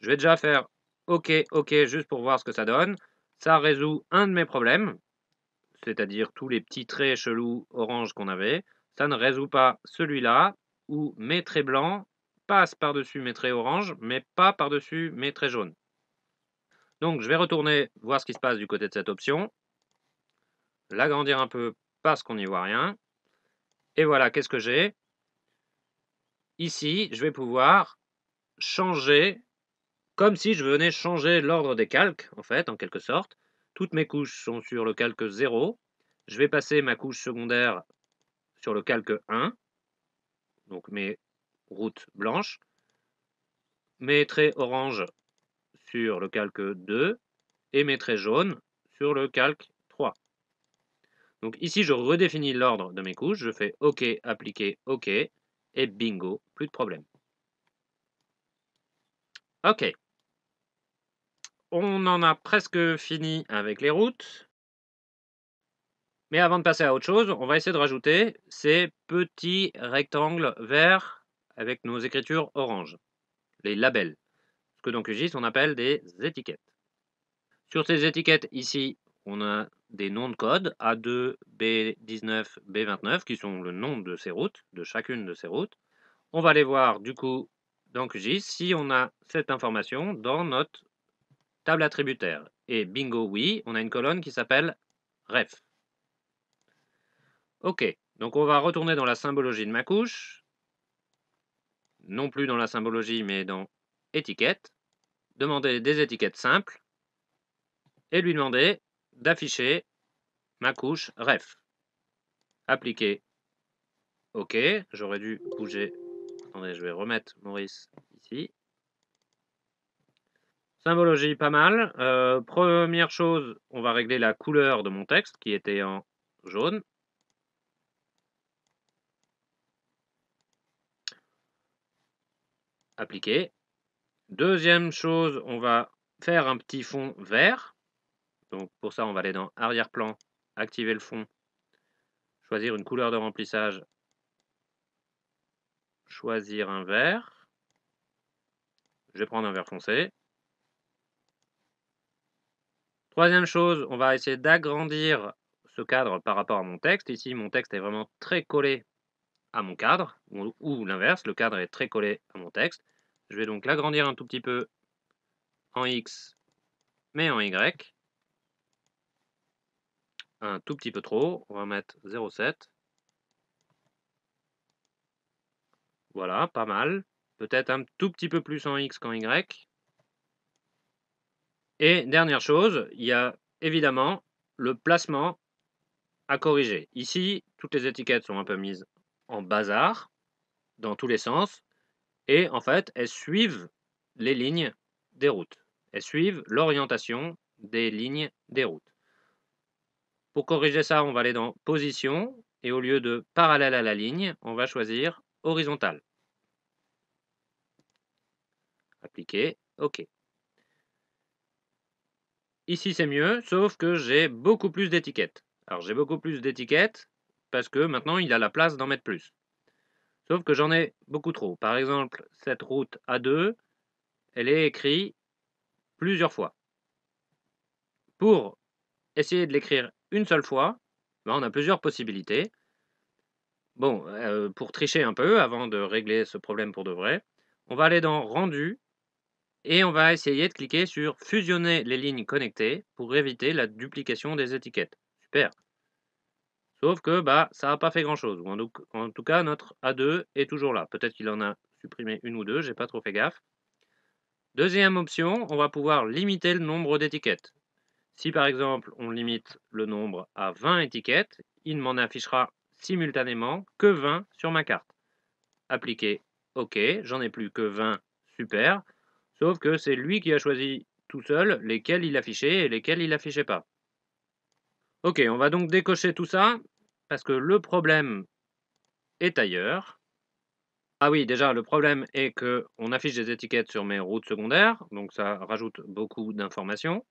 Je vais déjà faire OK, OK, juste pour voir ce que ça donne. Ça résout un de mes problèmes, c'est-à-dire tous les petits traits chelous orange qu'on avait. Ça ne résout pas celui-là, où mes traits blancs passent par-dessus mes traits orange, mais pas par-dessus mes traits jaunes. Donc je vais retourner voir ce qui se passe du côté de cette option, l'agrandir un peu parce qu'on n'y voit rien. Et voilà, qu'est-ce que j'ai Ici, je vais pouvoir changer, comme si je venais changer l'ordre des calques, en fait, en quelque sorte. Toutes mes couches sont sur le calque 0. Je vais passer ma couche secondaire sur le calque 1, donc mes routes blanches. Mes traits orange le calque 2 et mes traits jaunes sur le calque 3. Donc ici, je redéfinis l'ordre de mes couches. Je fais OK, appliquer, OK, et bingo, plus de problème. OK. On en a presque fini avec les routes. Mais avant de passer à autre chose, on va essayer de rajouter ces petits rectangles verts avec nos écritures orange, les labels que dans QGIS, on appelle des étiquettes. Sur ces étiquettes, ici, on a des noms de code A2, B19, B29, qui sont le nom de ces routes, de chacune de ces routes. On va aller voir, du coup, dans QGIS, si on a cette information dans notre table attributaire. Et bingo, oui, on a une colonne qui s'appelle ref. OK, donc on va retourner dans la symbologie de ma couche, non plus dans la symbologie, mais dans étiquette demander des étiquettes simples et lui demander d'afficher ma couche ref. Appliquer. OK, j'aurais dû bouger. Attendez, je vais remettre Maurice ici. Symbologie, pas mal. Euh, première chose, on va régler la couleur de mon texte qui était en jaune. Appliquer. Deuxième chose, on va faire un petit fond vert. Donc pour ça, on va aller dans arrière-plan, activer le fond, choisir une couleur de remplissage, choisir un vert. Je vais prendre un vert foncé. Troisième chose, on va essayer d'agrandir ce cadre par rapport à mon texte. Ici, mon texte est vraiment très collé à mon cadre, ou, ou l'inverse, le cadre est très collé à mon texte. Je vais donc l'agrandir un tout petit peu en X, mais en Y. Un tout petit peu trop. On va mettre 0,7. Voilà, pas mal. Peut-être un tout petit peu plus en X qu'en Y. Et dernière chose, il y a évidemment le placement à corriger. Ici, toutes les étiquettes sont un peu mises en bazar, dans tous les sens. Et en fait, elles suivent les lignes des routes. Elles suivent l'orientation des lignes des routes. Pour corriger ça, on va aller dans position et au lieu de parallèle à la ligne, on va choisir horizontal. Appliquer, OK. Ici, c'est mieux, sauf que j'ai beaucoup plus d'étiquettes. Alors, j'ai beaucoup plus d'étiquettes parce que maintenant, il a la place d'en mettre plus. Sauf que j'en ai beaucoup trop. Par exemple, cette route A2, elle est écrite plusieurs fois. Pour essayer de l'écrire une seule fois, ben, on a plusieurs possibilités. Bon, euh, pour tricher un peu, avant de régler ce problème pour de vrai, on va aller dans Rendu et on va essayer de cliquer sur Fusionner les lignes connectées pour éviter la duplication des étiquettes. Super. Sauf que bah, ça n'a pas fait grand-chose. En tout cas, notre A2 est toujours là. Peut-être qu'il en a supprimé une ou deux, j'ai pas trop fait gaffe. Deuxième option, on va pouvoir limiter le nombre d'étiquettes. Si par exemple, on limite le nombre à 20 étiquettes, il ne m'en affichera simultanément que 20 sur ma carte. Appliquer OK, j'en ai plus que 20, super. Sauf que c'est lui qui a choisi tout seul lesquels il affichait et lesquels il affichait pas. Ok, on va donc décocher tout ça parce que le problème est ailleurs. Ah oui, déjà, le problème est qu'on affiche des étiquettes sur mes routes secondaires, donc ça rajoute beaucoup d'informations.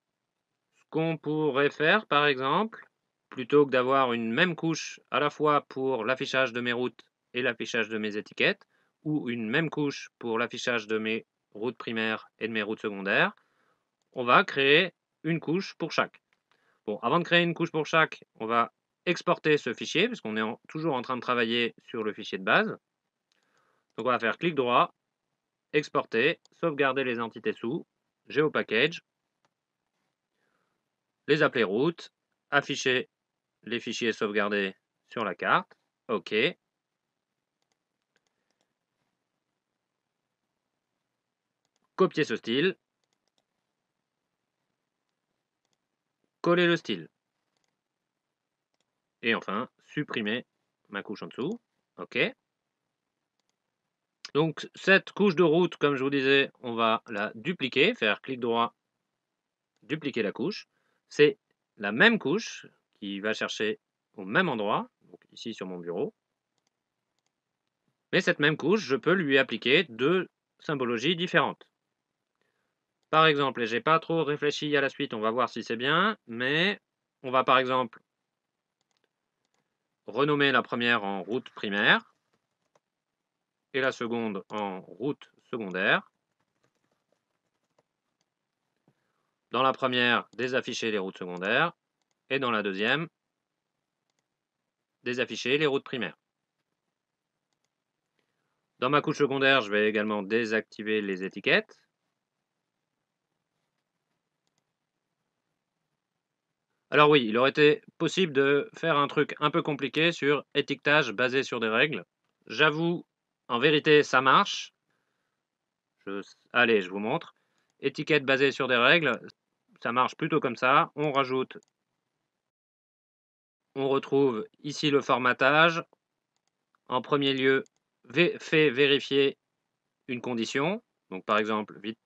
Ce qu'on pourrait faire, par exemple, plutôt que d'avoir une même couche à la fois pour l'affichage de mes routes et l'affichage de mes étiquettes, ou une même couche pour l'affichage de mes routes primaires et de mes routes secondaires, on va créer une couche pour chaque. Bon, avant de créer une couche pour chaque, on va exporter ce fichier, puisqu'on est toujours en train de travailler sur le fichier de base. Donc on va faire clic droit, exporter, sauvegarder les entités sous, GeoPackage, les appeler route, afficher les fichiers sauvegardés sur la carte. OK. Copier ce style. Coller le style. Et enfin, supprimer ma couche en dessous. OK. Donc cette couche de route, comme je vous disais, on va la dupliquer, faire clic droit, dupliquer la couche. C'est la même couche qui va chercher au même endroit, ici sur mon bureau. Mais cette même couche, je peux lui appliquer deux symbologies différentes. Par exemple, et j'ai pas trop réfléchi à la suite, on va voir si c'est bien, mais on va par exemple renommer la première en route primaire et la seconde en route secondaire. Dans la première, désafficher les routes secondaires et dans la deuxième, désafficher les routes primaires. Dans ma couche secondaire, je vais également désactiver les étiquettes. Alors oui, il aurait été possible de faire un truc un peu compliqué sur étiquetage basé sur des règles. J'avoue, en vérité, ça marche. Je... Allez, je vous montre. Étiquette basée sur des règles, ça marche plutôt comme ça. On rajoute, on retrouve ici le formatage. En premier lieu, fait vérifier une condition. Donc par exemple, vite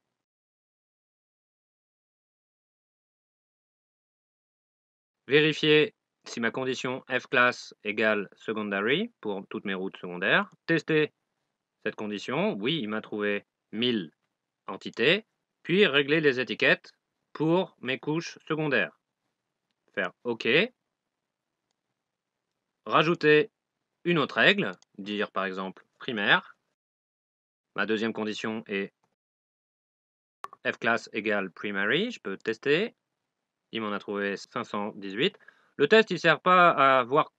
Vérifier si ma condition f-class égale secondary pour toutes mes routes secondaires. Tester cette condition. Oui, il m'a trouvé 1000 entités. Puis régler les étiquettes pour mes couches secondaires. Faire OK. Rajouter une autre règle, dire par exemple primaire. Ma deuxième condition est f-class égale primary. Je peux tester il m'en a trouvé 518. Le test, il ne sert pas à voir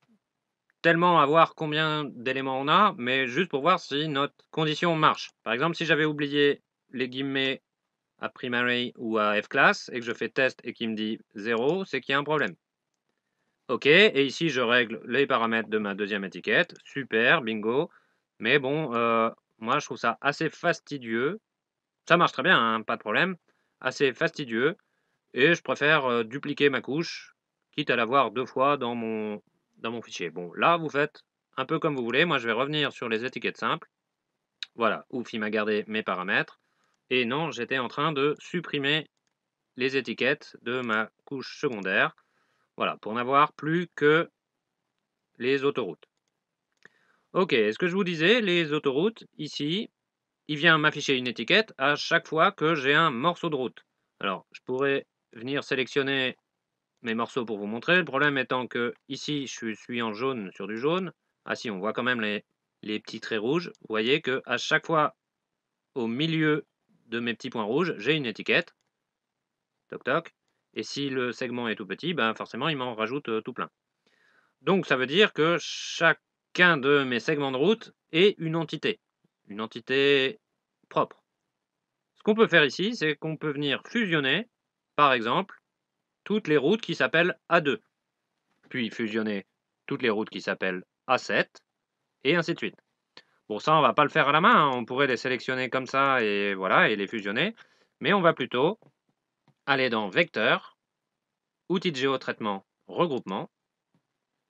tellement à voir combien d'éléments on a, mais juste pour voir si notre condition marche. Par exemple, si j'avais oublié les guillemets à primary ou à F class, et que je fais test et qu'il me dit 0, c'est qu'il y a un problème. OK, et ici je règle les paramètres de ma deuxième étiquette. Super, bingo. Mais bon, euh, moi je trouve ça assez fastidieux. Ça marche très bien, hein, pas de problème. Assez fastidieux et je préfère dupliquer ma couche, quitte à l'avoir deux fois dans mon, dans mon fichier. Bon, là, vous faites un peu comme vous voulez. Moi, je vais revenir sur les étiquettes simples. Voilà, ouf, il m'a gardé mes paramètres. Et non, j'étais en train de supprimer les étiquettes de ma couche secondaire. Voilà, pour n'avoir plus que les autoroutes. Ok, est ce que je vous disais, les autoroutes, ici, il vient m'afficher une étiquette à chaque fois que j'ai un morceau de route. Alors, je pourrais venir sélectionner mes morceaux pour vous montrer. Le problème étant que ici, je suis en jaune sur du jaune. Ah si, on voit quand même les, les petits traits rouges. Vous voyez que à chaque fois, au milieu de mes petits points rouges, j'ai une étiquette. Toc toc. Et si le segment est tout petit, ben forcément, il m'en rajoute euh, tout plein. Donc ça veut dire que chacun de mes segments de route est une entité. Une entité propre. Ce qu'on peut faire ici, c'est qu'on peut venir fusionner par exemple, toutes les routes qui s'appellent A2, puis fusionner toutes les routes qui s'appellent A7, et ainsi de suite. Bon, ça, on va pas le faire à la main, hein. on pourrait les sélectionner comme ça et voilà, et les fusionner, mais on va plutôt aller dans Vecteur, Outils de géotraitement, Regroupement,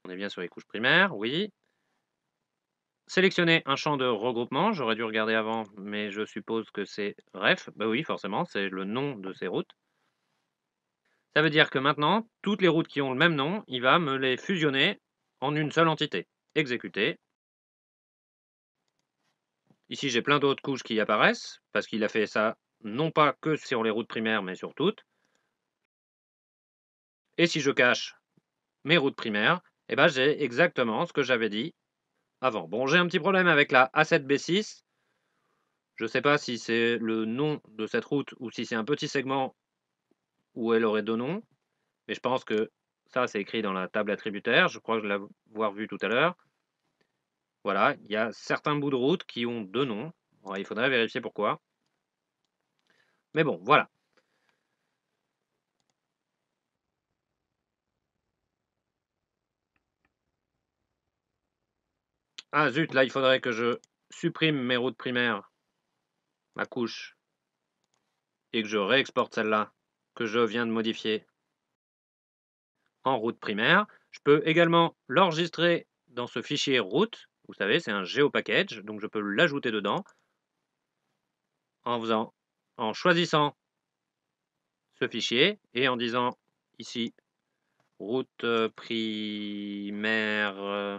on est bien sur les couches primaires, oui, sélectionner un champ de regroupement. J'aurais dû regarder avant, mais je suppose que c'est REF. bah oui, forcément, c'est le nom de ces routes. Ça veut dire que maintenant, toutes les routes qui ont le même nom, il va me les fusionner en une seule entité. Exécuter. Ici, j'ai plein d'autres couches qui apparaissent, parce qu'il a fait ça non pas que sur les routes primaires, mais sur toutes. Et si je cache mes routes primaires, eh ben, j'ai exactement ce que j'avais dit avant. Bon, j'ai un petit problème avec la A7B6. Je ne sais pas si c'est le nom de cette route ou si c'est un petit segment où elle aurait deux noms, mais je pense que ça, c'est écrit dans la table attributaire, je crois que je l'avoir vu tout à l'heure. Voilà, il y a certains bouts de route qui ont deux noms, il faudrait vérifier pourquoi. Mais bon, voilà. Ah zut, là il faudrait que je supprime mes routes primaires, ma couche, et que je réexporte celle-là que je viens de modifier en route primaire. Je peux également l'enregistrer dans ce fichier route. Vous savez, c'est un GeoPackage, donc je peux l'ajouter dedans en, en choisissant ce fichier et en disant ici route euh, primaire euh,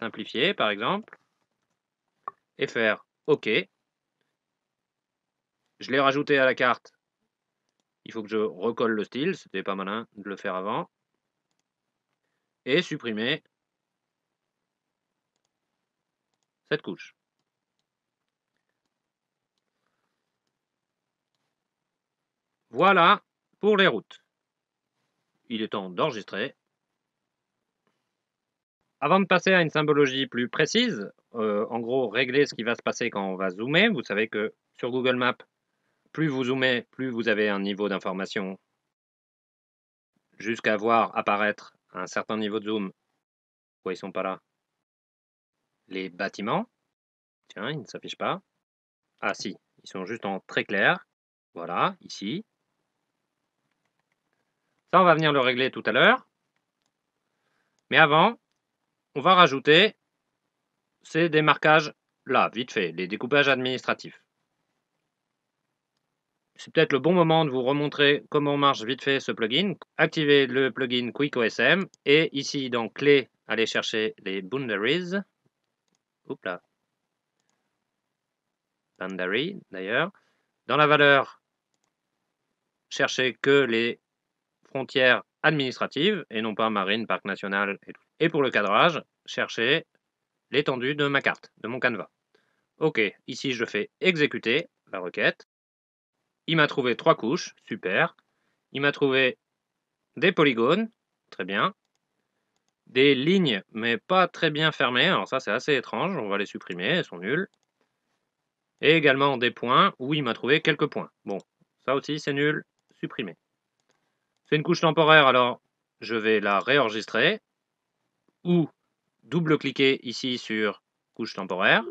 simplifiée par exemple et faire OK. Je l'ai rajouté à la carte il faut que je recolle le style, c'était pas malin de le faire avant. Et supprimer cette couche. Voilà pour les routes. Il est temps d'enregistrer. Avant de passer à une symbologie plus précise, euh, en gros régler ce qui va se passer quand on va zoomer, vous savez que sur Google Maps, plus vous zoomez, plus vous avez un niveau d'information, jusqu'à voir apparaître un certain niveau de zoom. Pourquoi ils sont pas là Les bâtiments. Tiens, ils ne s'affichent pas. Ah si, ils sont juste en très clair. Voilà, ici. Ça, on va venir le régler tout à l'heure. Mais avant, on va rajouter ces démarquages là, vite fait, les découpages administratifs c'est peut-être le bon moment de vous remontrer comment marche vite fait ce plugin. Activez le plugin QuickOSM et ici dans clé, allez chercher les boundaries. Oups là. Boundary d'ailleurs. Dans la valeur, cherchez que les frontières administratives et non pas marine, parc national et Et pour le cadrage, cherchez l'étendue de ma carte, de mon canevas. OK, ici je fais exécuter la requête. Il m'a trouvé trois couches, super. Il m'a trouvé des polygones, très bien. Des lignes, mais pas très bien fermées, alors ça c'est assez étrange, on va les supprimer, elles sont nulles. Et également des points, où il m'a trouvé quelques points. Bon, ça aussi c'est nul, supprimer. C'est une couche temporaire, alors je vais la réenregistrer, ou double-cliquer ici sur couche temporaire,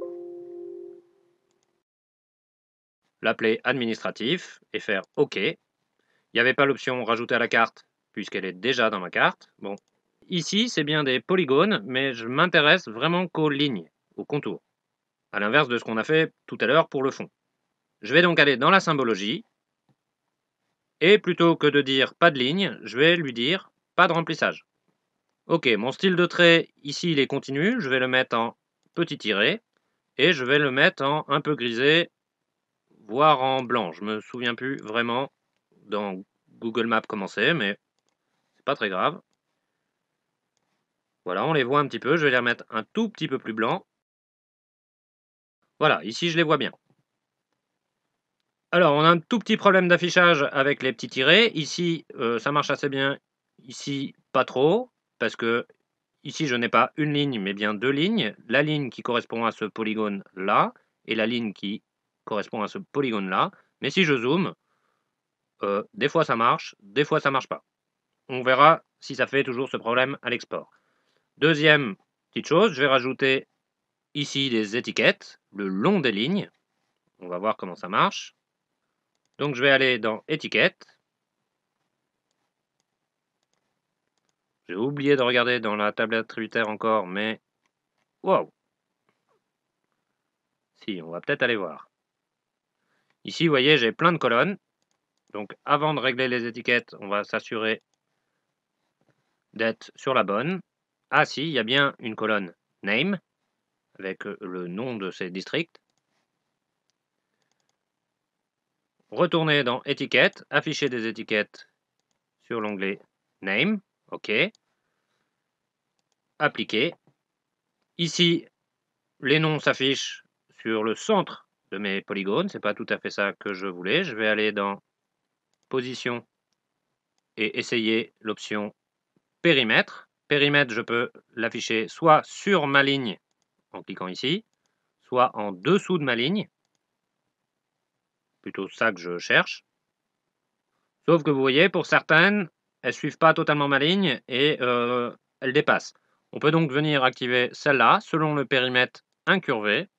l'appeler administratif et faire OK. Il n'y avait pas l'option rajouter à la carte puisqu'elle est déjà dans ma carte. Bon, ici c'est bien des polygones, mais je m'intéresse vraiment qu'aux lignes, aux contours, à l'inverse de ce qu'on a fait tout à l'heure pour le fond. Je vais donc aller dans la symbologie et plutôt que de dire pas de ligne, je vais lui dire pas de remplissage. Ok, mon style de trait, ici il est continu, je vais le mettre en petit tiré, et je vais le mettre en un peu grisé, voire en blanc. Je me souviens plus vraiment dans Google Maps comment c'est, mais c'est pas très grave. Voilà, on les voit un petit peu. Je vais les remettre un tout petit peu plus blanc. Voilà, ici je les vois bien. Alors, on a un tout petit problème d'affichage avec les petits tirés. Ici, euh, ça marche assez bien. Ici, pas trop, parce que ici, je n'ai pas une ligne, mais bien deux lignes. La ligne qui correspond à ce polygone-là et la ligne qui correspond à ce polygone-là. Mais si je zoome, euh, des fois ça marche, des fois ça marche pas. On verra si ça fait toujours ce problème à l'export. Deuxième petite chose, je vais rajouter ici des étiquettes, le long des lignes. On va voir comment ça marche. Donc je vais aller dans étiquettes. J'ai oublié de regarder dans la table attributaire encore, mais... waouh. Si, on va peut-être aller voir. Ici, vous voyez, j'ai plein de colonnes. Donc, avant de régler les étiquettes, on va s'assurer d'être sur la bonne. Ah si, il y a bien une colonne name, avec le nom de ces districts. Retournez dans Étiquettes », afficher des étiquettes sur l'onglet name, ok. Appliquer. Ici, les noms s'affichent sur le centre mes polygones. C'est pas tout à fait ça que je voulais. Je vais aller dans position et essayer l'option périmètre. Périmètre, je peux l'afficher soit sur ma ligne en cliquant ici, soit en dessous de ma ligne. Plutôt ça que je cherche. Sauf que vous voyez, pour certaines, elles suivent pas totalement ma ligne et euh, elles dépassent. On peut donc venir activer celle-là selon le périmètre incurvé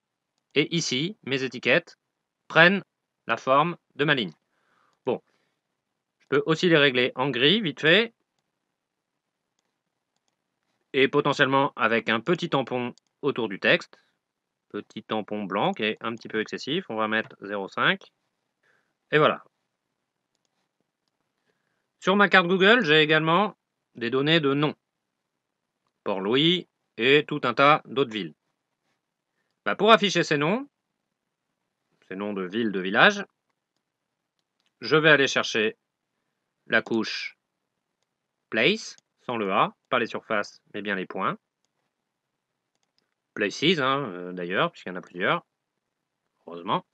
et ici, mes étiquettes prennent la forme de ma ligne. Bon, je peux aussi les régler en gris, vite fait. Et potentiellement avec un petit tampon autour du texte. Petit tampon blanc qui est un petit peu excessif. On va mettre 0,5. Et voilà. Sur ma carte Google, j'ai également des données de nom. Port-Louis et tout un tas d'autres villes. Bah, pour afficher ces noms, ces noms de villes, de villages, je vais aller chercher la couche place, sans le A, pas les surfaces, mais bien les points. Places, hein, euh, d'ailleurs, puisqu'il y en a plusieurs, heureusement.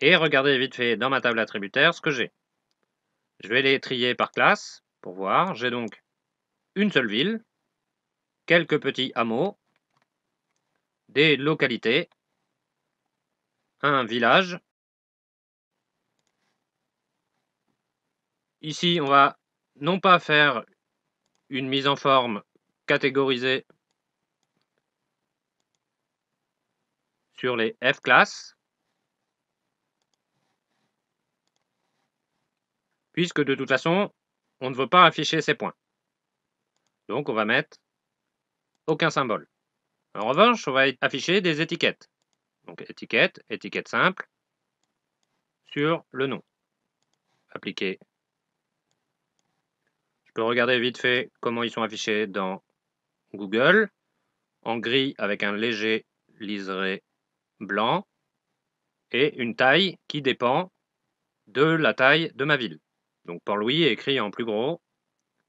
Et regardez vite fait dans ma table attributaire ce que j'ai. Je vais les trier par classe pour voir. J'ai donc une seule ville, quelques petits hameaux, des localités, un village. Ici, on va non pas faire une mise en forme catégorisée sur les F-classes, puisque de toute façon, on ne veut pas afficher ces points. Donc, on va mettre aucun symbole. En revanche, on va afficher des étiquettes. Donc étiquette, étiquette simple, sur le nom. Appliquer. Je peux regarder vite fait comment ils sont affichés dans Google. En gris avec un léger liseré blanc et une taille qui dépend de la taille de ma ville. Donc Port-Louis est écrit en plus gros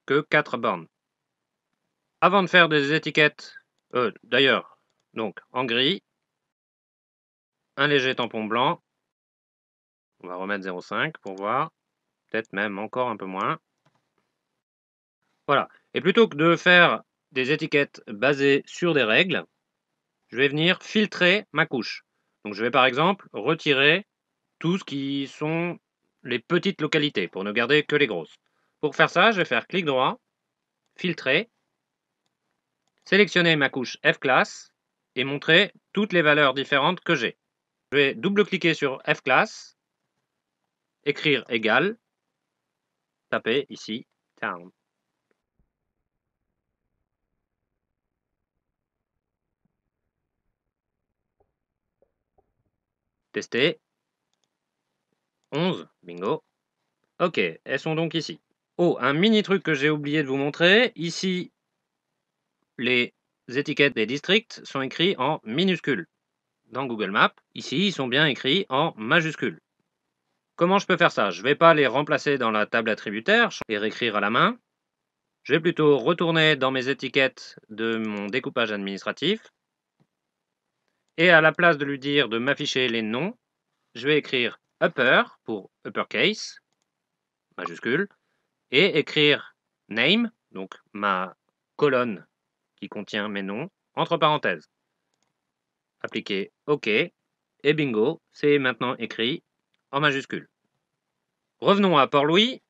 que 4 bornes. Avant de faire des étiquettes euh, d'ailleurs, donc en gris, un léger tampon blanc. On va remettre 0,5 pour voir. Peut-être même encore un peu moins. Voilà. Et plutôt que de faire des étiquettes basées sur des règles, je vais venir filtrer ma couche. Donc je vais par exemple retirer tout ce qui sont les petites localités pour ne garder que les grosses. Pour faire ça, je vais faire clic droit, filtrer, sélectionner ma couche F-Class et montrer toutes les valeurs différentes que j'ai. Je vais double-cliquer sur F-Class, écrire égal, taper ici Town. Tester. 11, bingo. Ok, elles sont donc ici. Oh, un mini truc que j'ai oublié de vous montrer. Ici, les étiquettes des districts sont écrites en minuscules. Dans Google Maps, ici, ils sont bien écrits en majuscules. Comment je peux faire ça Je ne vais pas les remplacer dans la table attributaire et réécrire à la main. Je vais plutôt retourner dans mes étiquettes de mon découpage administratif. Et à la place de lui dire de m'afficher les noms, je vais écrire upper pour uppercase, majuscule, et écrire name, donc ma colonne contient mes noms, entre parenthèses. Appliquer OK, et bingo, c'est maintenant écrit en majuscule. Revenons à Port-Louis,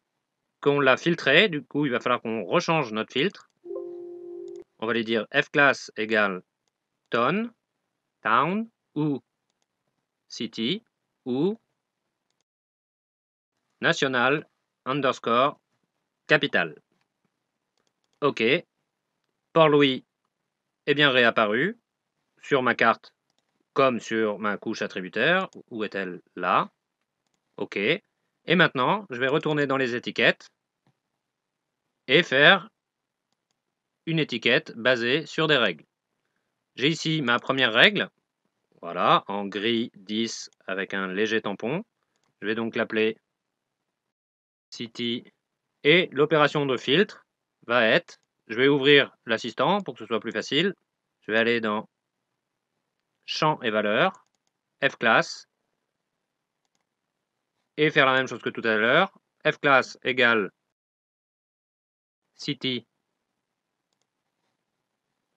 qu'on l'a filtré, du coup il va falloir qu'on rechange notre filtre. On va lui dire class égale ton, town, ou city, ou national underscore capital. OK, Port-Louis est bien réapparu sur ma carte comme sur ma couche attributaire. Où est-elle Là. OK. Et maintenant, je vais retourner dans les étiquettes et faire une étiquette basée sur des règles. J'ai ici ma première règle, voilà, en gris 10 avec un léger tampon. Je vais donc l'appeler City et l'opération de filtre va être je vais ouvrir l'assistant pour que ce soit plus facile. Je vais aller dans champ et valeurs, F-class, et faire la même chose que tout à l'heure. F-class égale city,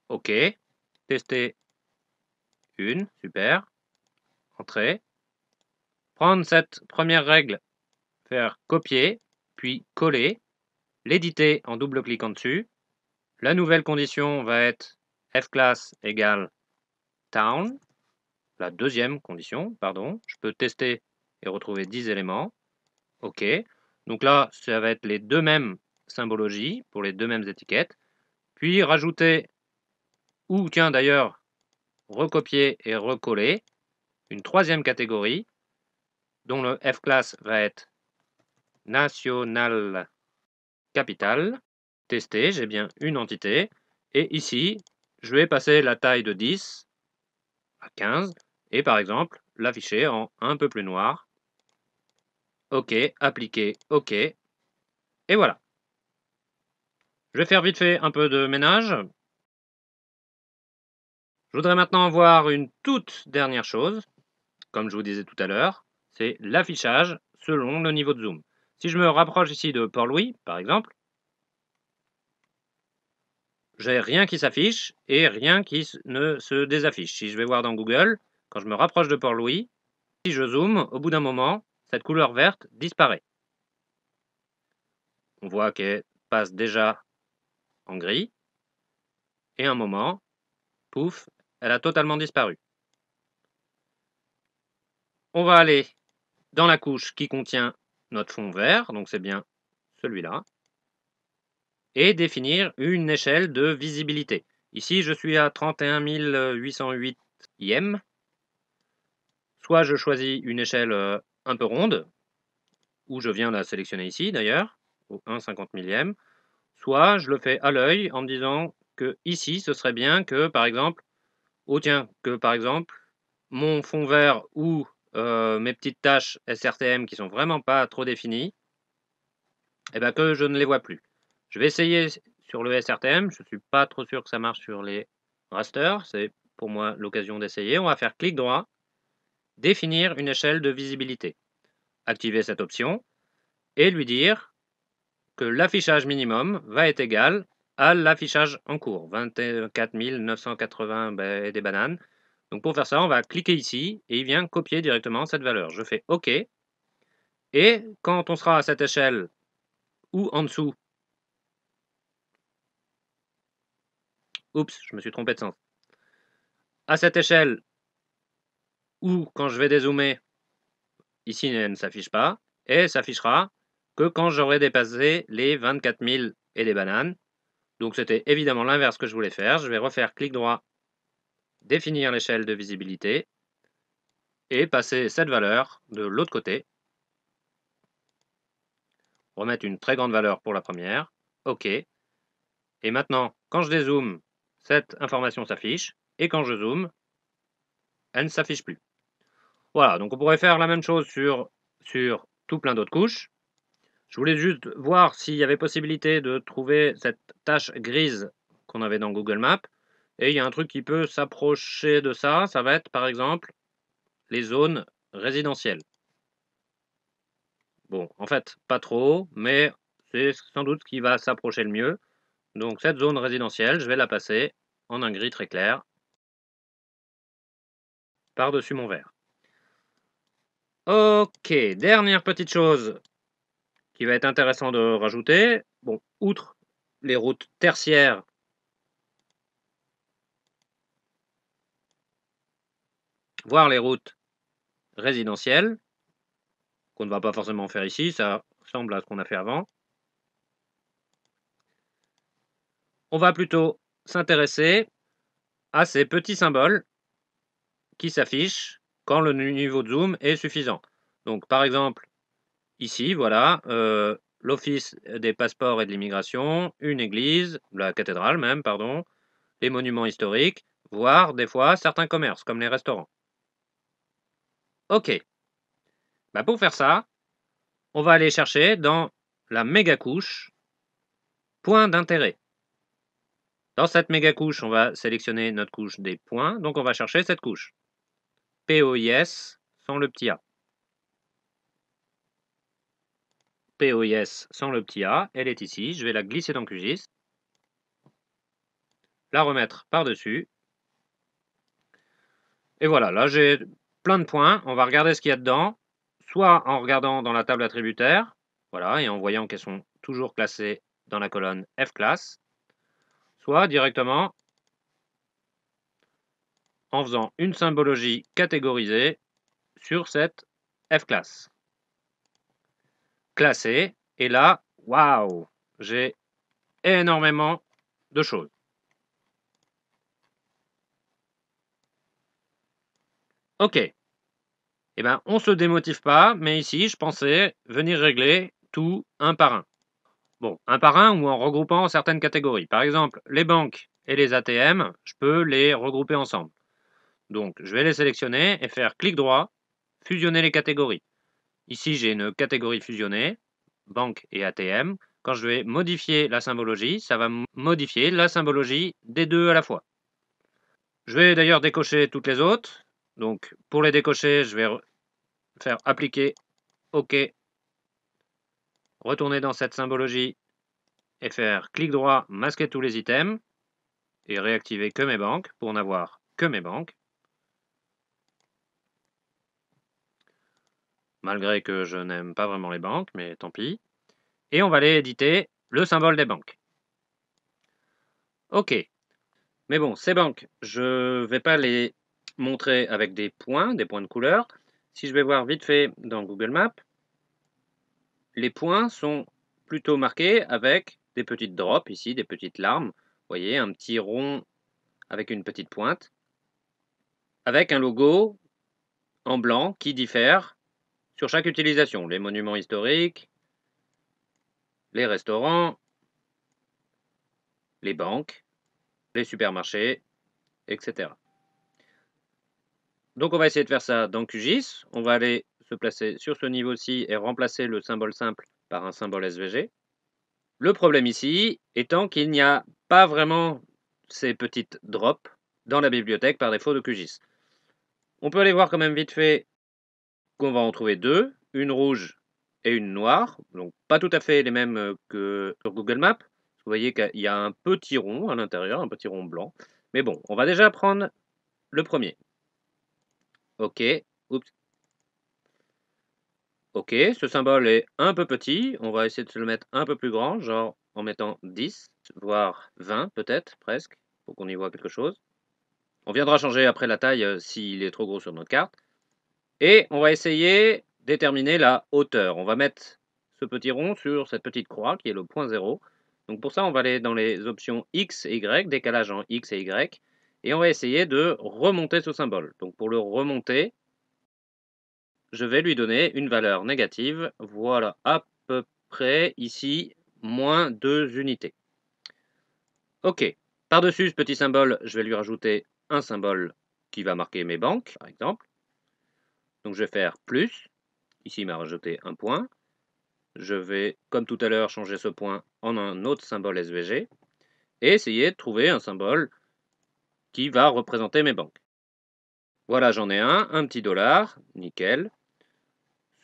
OK, tester une, super, entrée, prendre cette première règle, faire copier, puis coller, l'éditer en double-cliquant dessus, la nouvelle condition va être F class égale town. La deuxième condition, pardon. Je peux tester et retrouver 10 éléments. OK. Donc là, ça va être les deux mêmes symbologies pour les deux mêmes étiquettes. Puis rajouter, ou tiens d'ailleurs, recopier et recoller une troisième catégorie dont le F-class va être national capital tester, j'ai bien une entité. Et ici, je vais passer la taille de 10 à 15 et par exemple l'afficher en un peu plus noir. OK, appliquer, OK. Et voilà. Je vais faire vite fait un peu de ménage. Je voudrais maintenant voir une toute dernière chose, comme je vous disais tout à l'heure, c'est l'affichage selon le niveau de zoom. Si je me rapproche ici de Port-Louis, par exemple, j'ai rien qui s'affiche et rien qui ne se désaffiche. Si je vais voir dans Google, quand je me rapproche de Port-Louis, si je zoome, au bout d'un moment, cette couleur verte disparaît. On voit qu'elle passe déjà en gris. Et un moment, pouf, elle a totalement disparu. On va aller dans la couche qui contient notre fond vert, donc c'est bien celui-là et définir une échelle de visibilité. Ici, je suis à 31 808 IM. Soit je choisis une échelle euh, un peu ronde, où je viens la sélectionner ici d'ailleurs, au 1,50 millième, soit je le fais à l'œil en me disant que ici, ce serait bien que, par exemple, oh tiens, que par exemple, mon fond vert ou euh, mes petites tâches SRTM qui sont vraiment pas trop définies, eh ben, que je ne les vois plus. Je vais essayer sur le SRTM. Je ne suis pas trop sûr que ça marche sur les rasters. C'est pour moi l'occasion d'essayer. On va faire clic droit, définir une échelle de visibilité. Activer cette option et lui dire que l'affichage minimum va être égal à l'affichage en cours, 24 980 ben, et des bananes. Donc pour faire ça, on va cliquer ici et il vient copier directement cette valeur. Je fais OK. Et quand on sera à cette échelle ou en dessous Oups, je me suis trompé de sens. À cette échelle, ou quand je vais dézoomer, ici elle ne s'affiche pas, et s'affichera que quand j'aurai dépassé les 24 000 et les bananes. Donc c'était évidemment l'inverse que je voulais faire. Je vais refaire clic droit, définir l'échelle de visibilité, et passer cette valeur de l'autre côté. Remettre une très grande valeur pour la première. OK. Et maintenant, quand je dézoome, cette information s'affiche, et quand je zoome, elle ne s'affiche plus. Voilà, donc on pourrait faire la même chose sur, sur tout plein d'autres couches. Je voulais juste voir s'il y avait possibilité de trouver cette tâche grise qu'on avait dans Google Maps. Et il y a un truc qui peut s'approcher de ça, ça va être par exemple les zones résidentielles. Bon, en fait, pas trop, mais c'est sans doute ce qui va s'approcher le mieux. Donc cette zone résidentielle, je vais la passer en un gris très clair par-dessus mon vert. Ok, dernière petite chose qui va être intéressant de rajouter. Bon, outre les routes tertiaires voire les routes résidentielles, qu'on ne va pas forcément faire ici, ça ressemble à ce qu'on a fait avant. on va plutôt s'intéresser à ces petits symboles qui s'affichent quand le niveau de zoom est suffisant. Donc par exemple, ici, voilà, euh, l'Office des passeports et de l'immigration, une église, la cathédrale même, pardon, les monuments historiques, voire des fois certains commerces comme les restaurants. Ok. Bah, pour faire ça, on va aller chercher dans la méga couche point d'intérêt. Dans cette méga couche, on va sélectionner notre couche des points, donc on va chercher cette couche. POIS sans le petit a. POIS sans le petit a, elle est ici, je vais la glisser dans QGIS, la remettre par-dessus, et voilà, là j'ai plein de points, on va regarder ce qu'il y a dedans, soit en regardant dans la table attributaire, voilà, et en voyant qu'elles sont toujours classées dans la colonne F class directement en faisant une symbologie catégorisée sur cette F-classe. Classé, et là, waouh, j'ai énormément de choses. Ok. Eh ben on ne se démotive pas, mais ici, je pensais venir régler tout un par un. Bon, un par un ou en regroupant certaines catégories. Par exemple, les banques et les ATM, je peux les regrouper ensemble. Donc, je vais les sélectionner et faire clic droit, fusionner les catégories. Ici, j'ai une catégorie fusionnée, banque et ATM. Quand je vais modifier la symbologie, ça va modifier la symbologie des deux à la fois. Je vais d'ailleurs décocher toutes les autres. Donc, pour les décocher, je vais faire appliquer OK Retourner dans cette symbologie et faire clic droit, masquer tous les items et réactiver que mes banques pour n'avoir que mes banques. Malgré que je n'aime pas vraiment les banques, mais tant pis. Et on va aller éditer le symbole des banques. Ok. Mais bon, ces banques, je ne vais pas les montrer avec des points, des points de couleur. Si je vais voir vite fait dans Google Maps, les points sont plutôt marqués avec des petites drops ici, des petites larmes. Vous voyez, un petit rond avec une petite pointe, avec un logo en blanc qui diffère sur chaque utilisation. Les monuments historiques, les restaurants, les banques, les supermarchés, etc. Donc on va essayer de faire ça dans QGIS. On va aller se placer sur ce niveau-ci et remplacer le symbole simple par un symbole SVG. Le problème ici étant qu'il n'y a pas vraiment ces petites drops dans la bibliothèque par défaut de QGIS. On peut aller voir quand même vite fait qu'on va en trouver deux, une rouge et une noire, donc pas tout à fait les mêmes euh, que sur Google Maps. Vous voyez qu'il y a un petit rond à l'intérieur, un petit rond blanc. Mais bon, on va déjà prendre le premier. Ok, oups, Ok, ce symbole est un peu petit, on va essayer de se le mettre un peu plus grand, genre en mettant 10, voire 20 peut-être, presque, pour qu'on y voit quelque chose. On viendra changer après la taille euh, s'il est trop gros sur notre carte. Et on va essayer de déterminer la hauteur. On va mettre ce petit rond sur cette petite croix qui est le point 0. Donc pour ça, on va aller dans les options X et Y, décalage en X et Y, et on va essayer de remonter ce symbole. Donc pour le remonter, je vais lui donner une valeur négative. Voilà, à peu près ici, moins 2 unités. OK. Par-dessus ce petit symbole, je vais lui rajouter un symbole qui va marquer mes banques, par exemple. Donc je vais faire plus. Ici, il m'a rajouté un point. Je vais, comme tout à l'heure, changer ce point en un autre symbole SVG et essayer de trouver un symbole qui va représenter mes banques. Voilà, j'en ai un, un petit dollar, nickel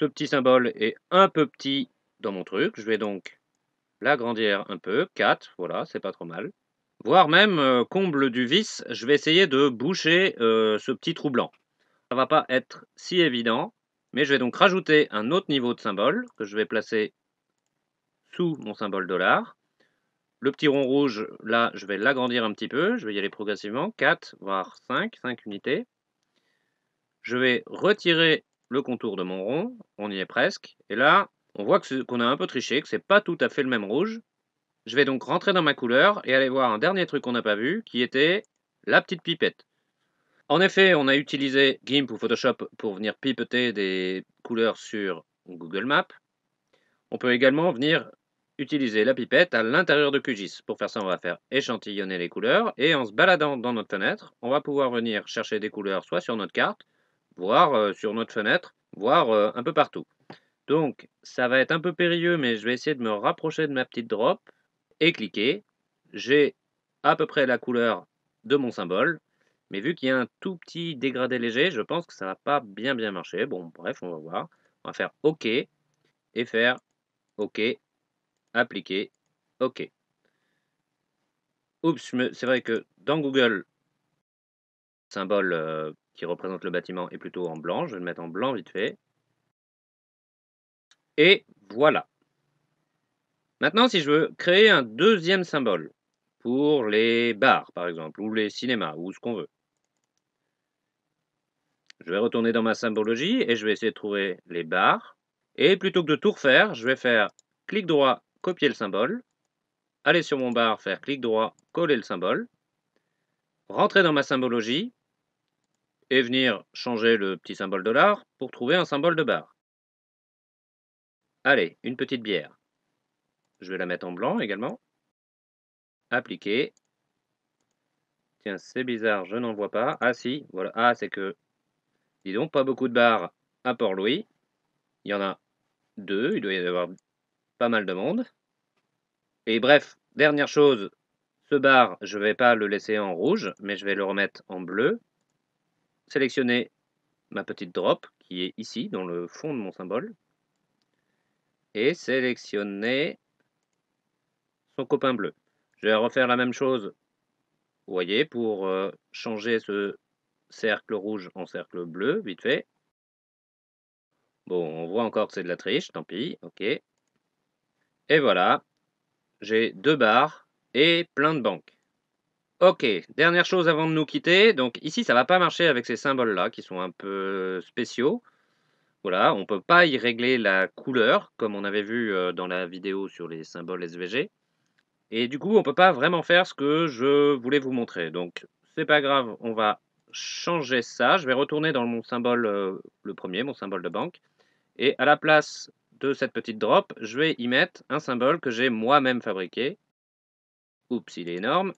ce petit symbole est un peu petit dans mon truc. Je vais donc l'agrandir un peu, 4, voilà, c'est pas trop mal. Voire même, euh, comble du vice, je vais essayer de boucher euh, ce petit trou blanc. Ça va pas être si évident, mais je vais donc rajouter un autre niveau de symbole que je vais placer sous mon symbole dollar. Le petit rond rouge, là, je vais l'agrandir un petit peu. Je vais y aller progressivement. 4, voire 5, 5 unités. Je vais retirer le contour de mon rond on y est presque, et là, on voit qu'on a un peu triché, que c'est pas tout à fait le même rouge. Je vais donc rentrer dans ma couleur et aller voir un dernier truc qu'on n'a pas vu, qui était la petite pipette. En effet, on a utilisé GIMP ou Photoshop pour venir pipeter des couleurs sur Google Maps. On peut également venir utiliser la pipette à l'intérieur de QGIS. Pour faire ça, on va faire échantillonner les couleurs et en se baladant dans notre fenêtre, on va pouvoir venir chercher des couleurs soit sur notre carte, voire euh, sur notre fenêtre, voire euh, un peu partout. Donc ça va être un peu périlleux, mais je vais essayer de me rapprocher de ma petite drop et cliquer. J'ai à peu près la couleur de mon symbole, mais vu qu'il y a un tout petit dégradé léger, je pense que ça va pas bien bien marcher. Bon, bref, on va voir. On va faire OK et faire OK, appliquer, OK. Oups, c'est vrai que dans Google, symbole euh, qui représente le bâtiment est plutôt en blanc. Je vais le mettre en blanc vite fait. Et voilà. Maintenant, si je veux créer un deuxième symbole pour les bars, par exemple, ou les cinémas, ou ce qu'on veut, je vais retourner dans ma symbologie et je vais essayer de trouver les bars. Et plutôt que de tout refaire, je vais faire clic droit, copier le symbole, aller sur mon bar, faire clic droit, coller le symbole, rentrer dans ma symbologie, et venir changer le petit symbole dollar pour trouver un symbole de barre. Allez, une petite bière. Je vais la mettre en blanc également. Appliquer. Tiens, c'est bizarre, je n'en vois pas. Ah si, voilà. Ah, c'est que, dis donc, pas beaucoup de barres à Port-Louis. Il y en a deux, il doit y avoir pas mal de monde. Et bref, dernière chose, ce bar, je ne vais pas le laisser en rouge, mais je vais le remettre en bleu sélectionner ma petite drop qui est ici dans le fond de mon symbole et sélectionner son copain bleu. Je vais refaire la même chose, vous voyez, pour euh, changer ce cercle rouge en cercle bleu, vite fait. Bon, on voit encore que c'est de la triche, tant pis, ok. Et voilà, j'ai deux barres et plein de banques. Ok, dernière chose avant de nous quitter. Donc ici, ça va pas marcher avec ces symboles-là qui sont un peu spéciaux. Voilà, on ne peut pas y régler la couleur, comme on avait vu euh, dans la vidéo sur les symboles SVG. Et du coup, on ne peut pas vraiment faire ce que je voulais vous montrer. Donc, c'est pas grave, on va changer ça. Je vais retourner dans mon symbole, euh, le premier, mon symbole de banque. Et à la place de cette petite drop, je vais y mettre un symbole que j'ai moi-même fabriqué. Oups, il est énorme.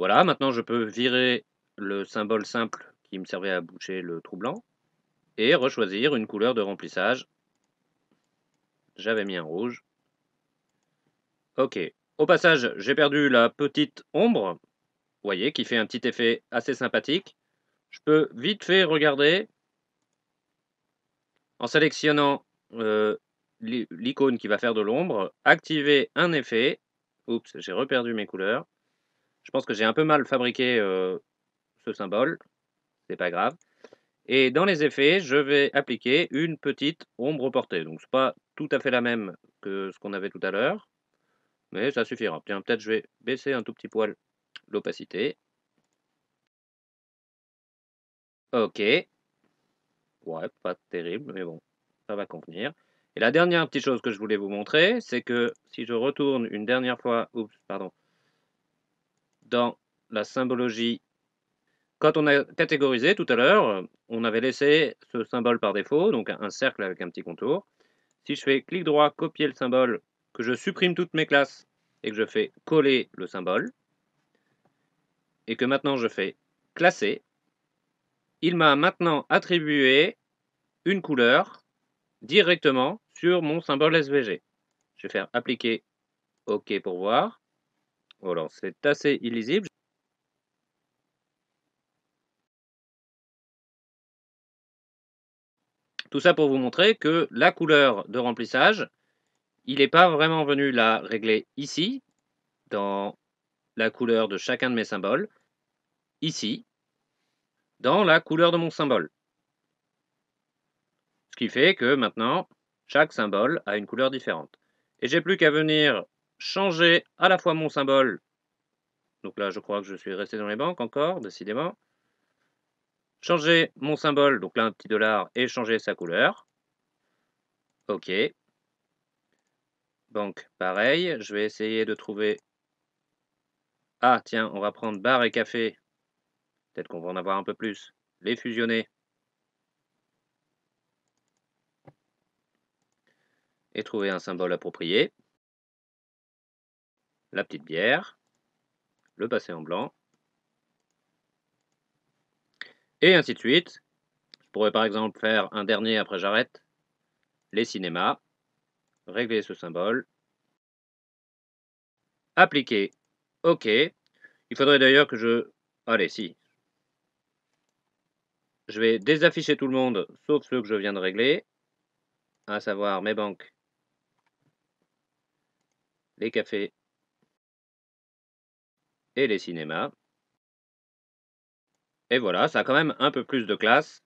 Voilà, maintenant je peux virer le symbole simple qui me servait à boucher le trou blanc et rechoisir une couleur de remplissage. J'avais mis un rouge. Ok. Au passage, j'ai perdu la petite ombre, vous voyez, qui fait un petit effet assez sympathique. Je peux vite fait regarder en sélectionnant euh, l'icône qui va faire de l'ombre, activer un effet. Oups, j'ai reperdu mes couleurs. Je pense que j'ai un peu mal fabriqué euh, ce symbole. C'est pas grave. Et dans les effets, je vais appliquer une petite ombre portée. Donc c'est pas tout à fait la même que ce qu'on avait tout à l'heure. Mais ça suffira. Tiens, peut-être je vais baisser un tout petit poil l'opacité. Ok. Ouais, pas terrible, mais bon, ça va convenir. Et la dernière petite chose que je voulais vous montrer, c'est que si je retourne une dernière fois, oups, pardon, dans la symbologie. Quand on a catégorisé tout à l'heure, on avait laissé ce symbole par défaut, donc un cercle avec un petit contour. Si je fais clic droit, copier le symbole, que je supprime toutes mes classes et que je fais coller le symbole, et que maintenant je fais classer, il m'a maintenant attribué une couleur directement sur mon symbole SVG. Je vais faire appliquer OK pour voir. Voilà, oh, c'est assez illisible. Tout ça pour vous montrer que la couleur de remplissage, il n'est pas vraiment venu la régler ici, dans la couleur de chacun de mes symboles, ici, dans la couleur de mon symbole. Ce qui fait que maintenant, chaque symbole a une couleur différente. Et j'ai plus qu'à venir changer à la fois mon symbole. Donc là, je crois que je suis resté dans les banques encore, décidément. Changer mon symbole, donc là, un petit dollar, et changer sa couleur. OK. Banque, pareil. Je vais essayer de trouver... Ah, tiens, on va prendre bar et café. Peut-être qu'on va en avoir un peu plus. Les fusionner. Et trouver un symbole approprié la petite bière, le passé en blanc, et ainsi de suite. Je pourrais par exemple faire un dernier après j'arrête, les cinémas, régler ce symbole, appliquer, OK. Il faudrait d'ailleurs que je... Allez, si. Je vais désafficher tout le monde, sauf ceux que je viens de régler, à savoir mes banques, les cafés et les cinémas. Et voilà, ça a quand même un peu plus de classe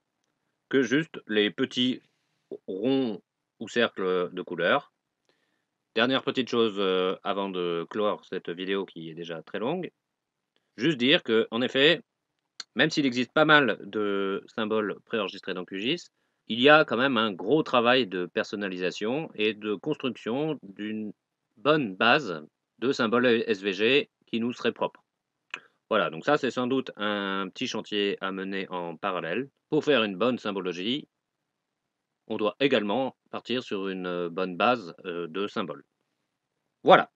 que juste les petits ronds ou cercles de couleurs. Dernière petite chose euh, avant de clore cette vidéo qui est déjà très longue. Juste dire que, en effet, même s'il existe pas mal de symboles préenregistrés dans QGIS, il y a quand même un gros travail de personnalisation et de construction d'une bonne base de symboles SVG nous serait propre. Voilà, donc ça c'est sans doute un petit chantier à mener en parallèle. Pour faire une bonne symbologie, on doit également partir sur une euh, bonne base euh, de symboles. Voilà.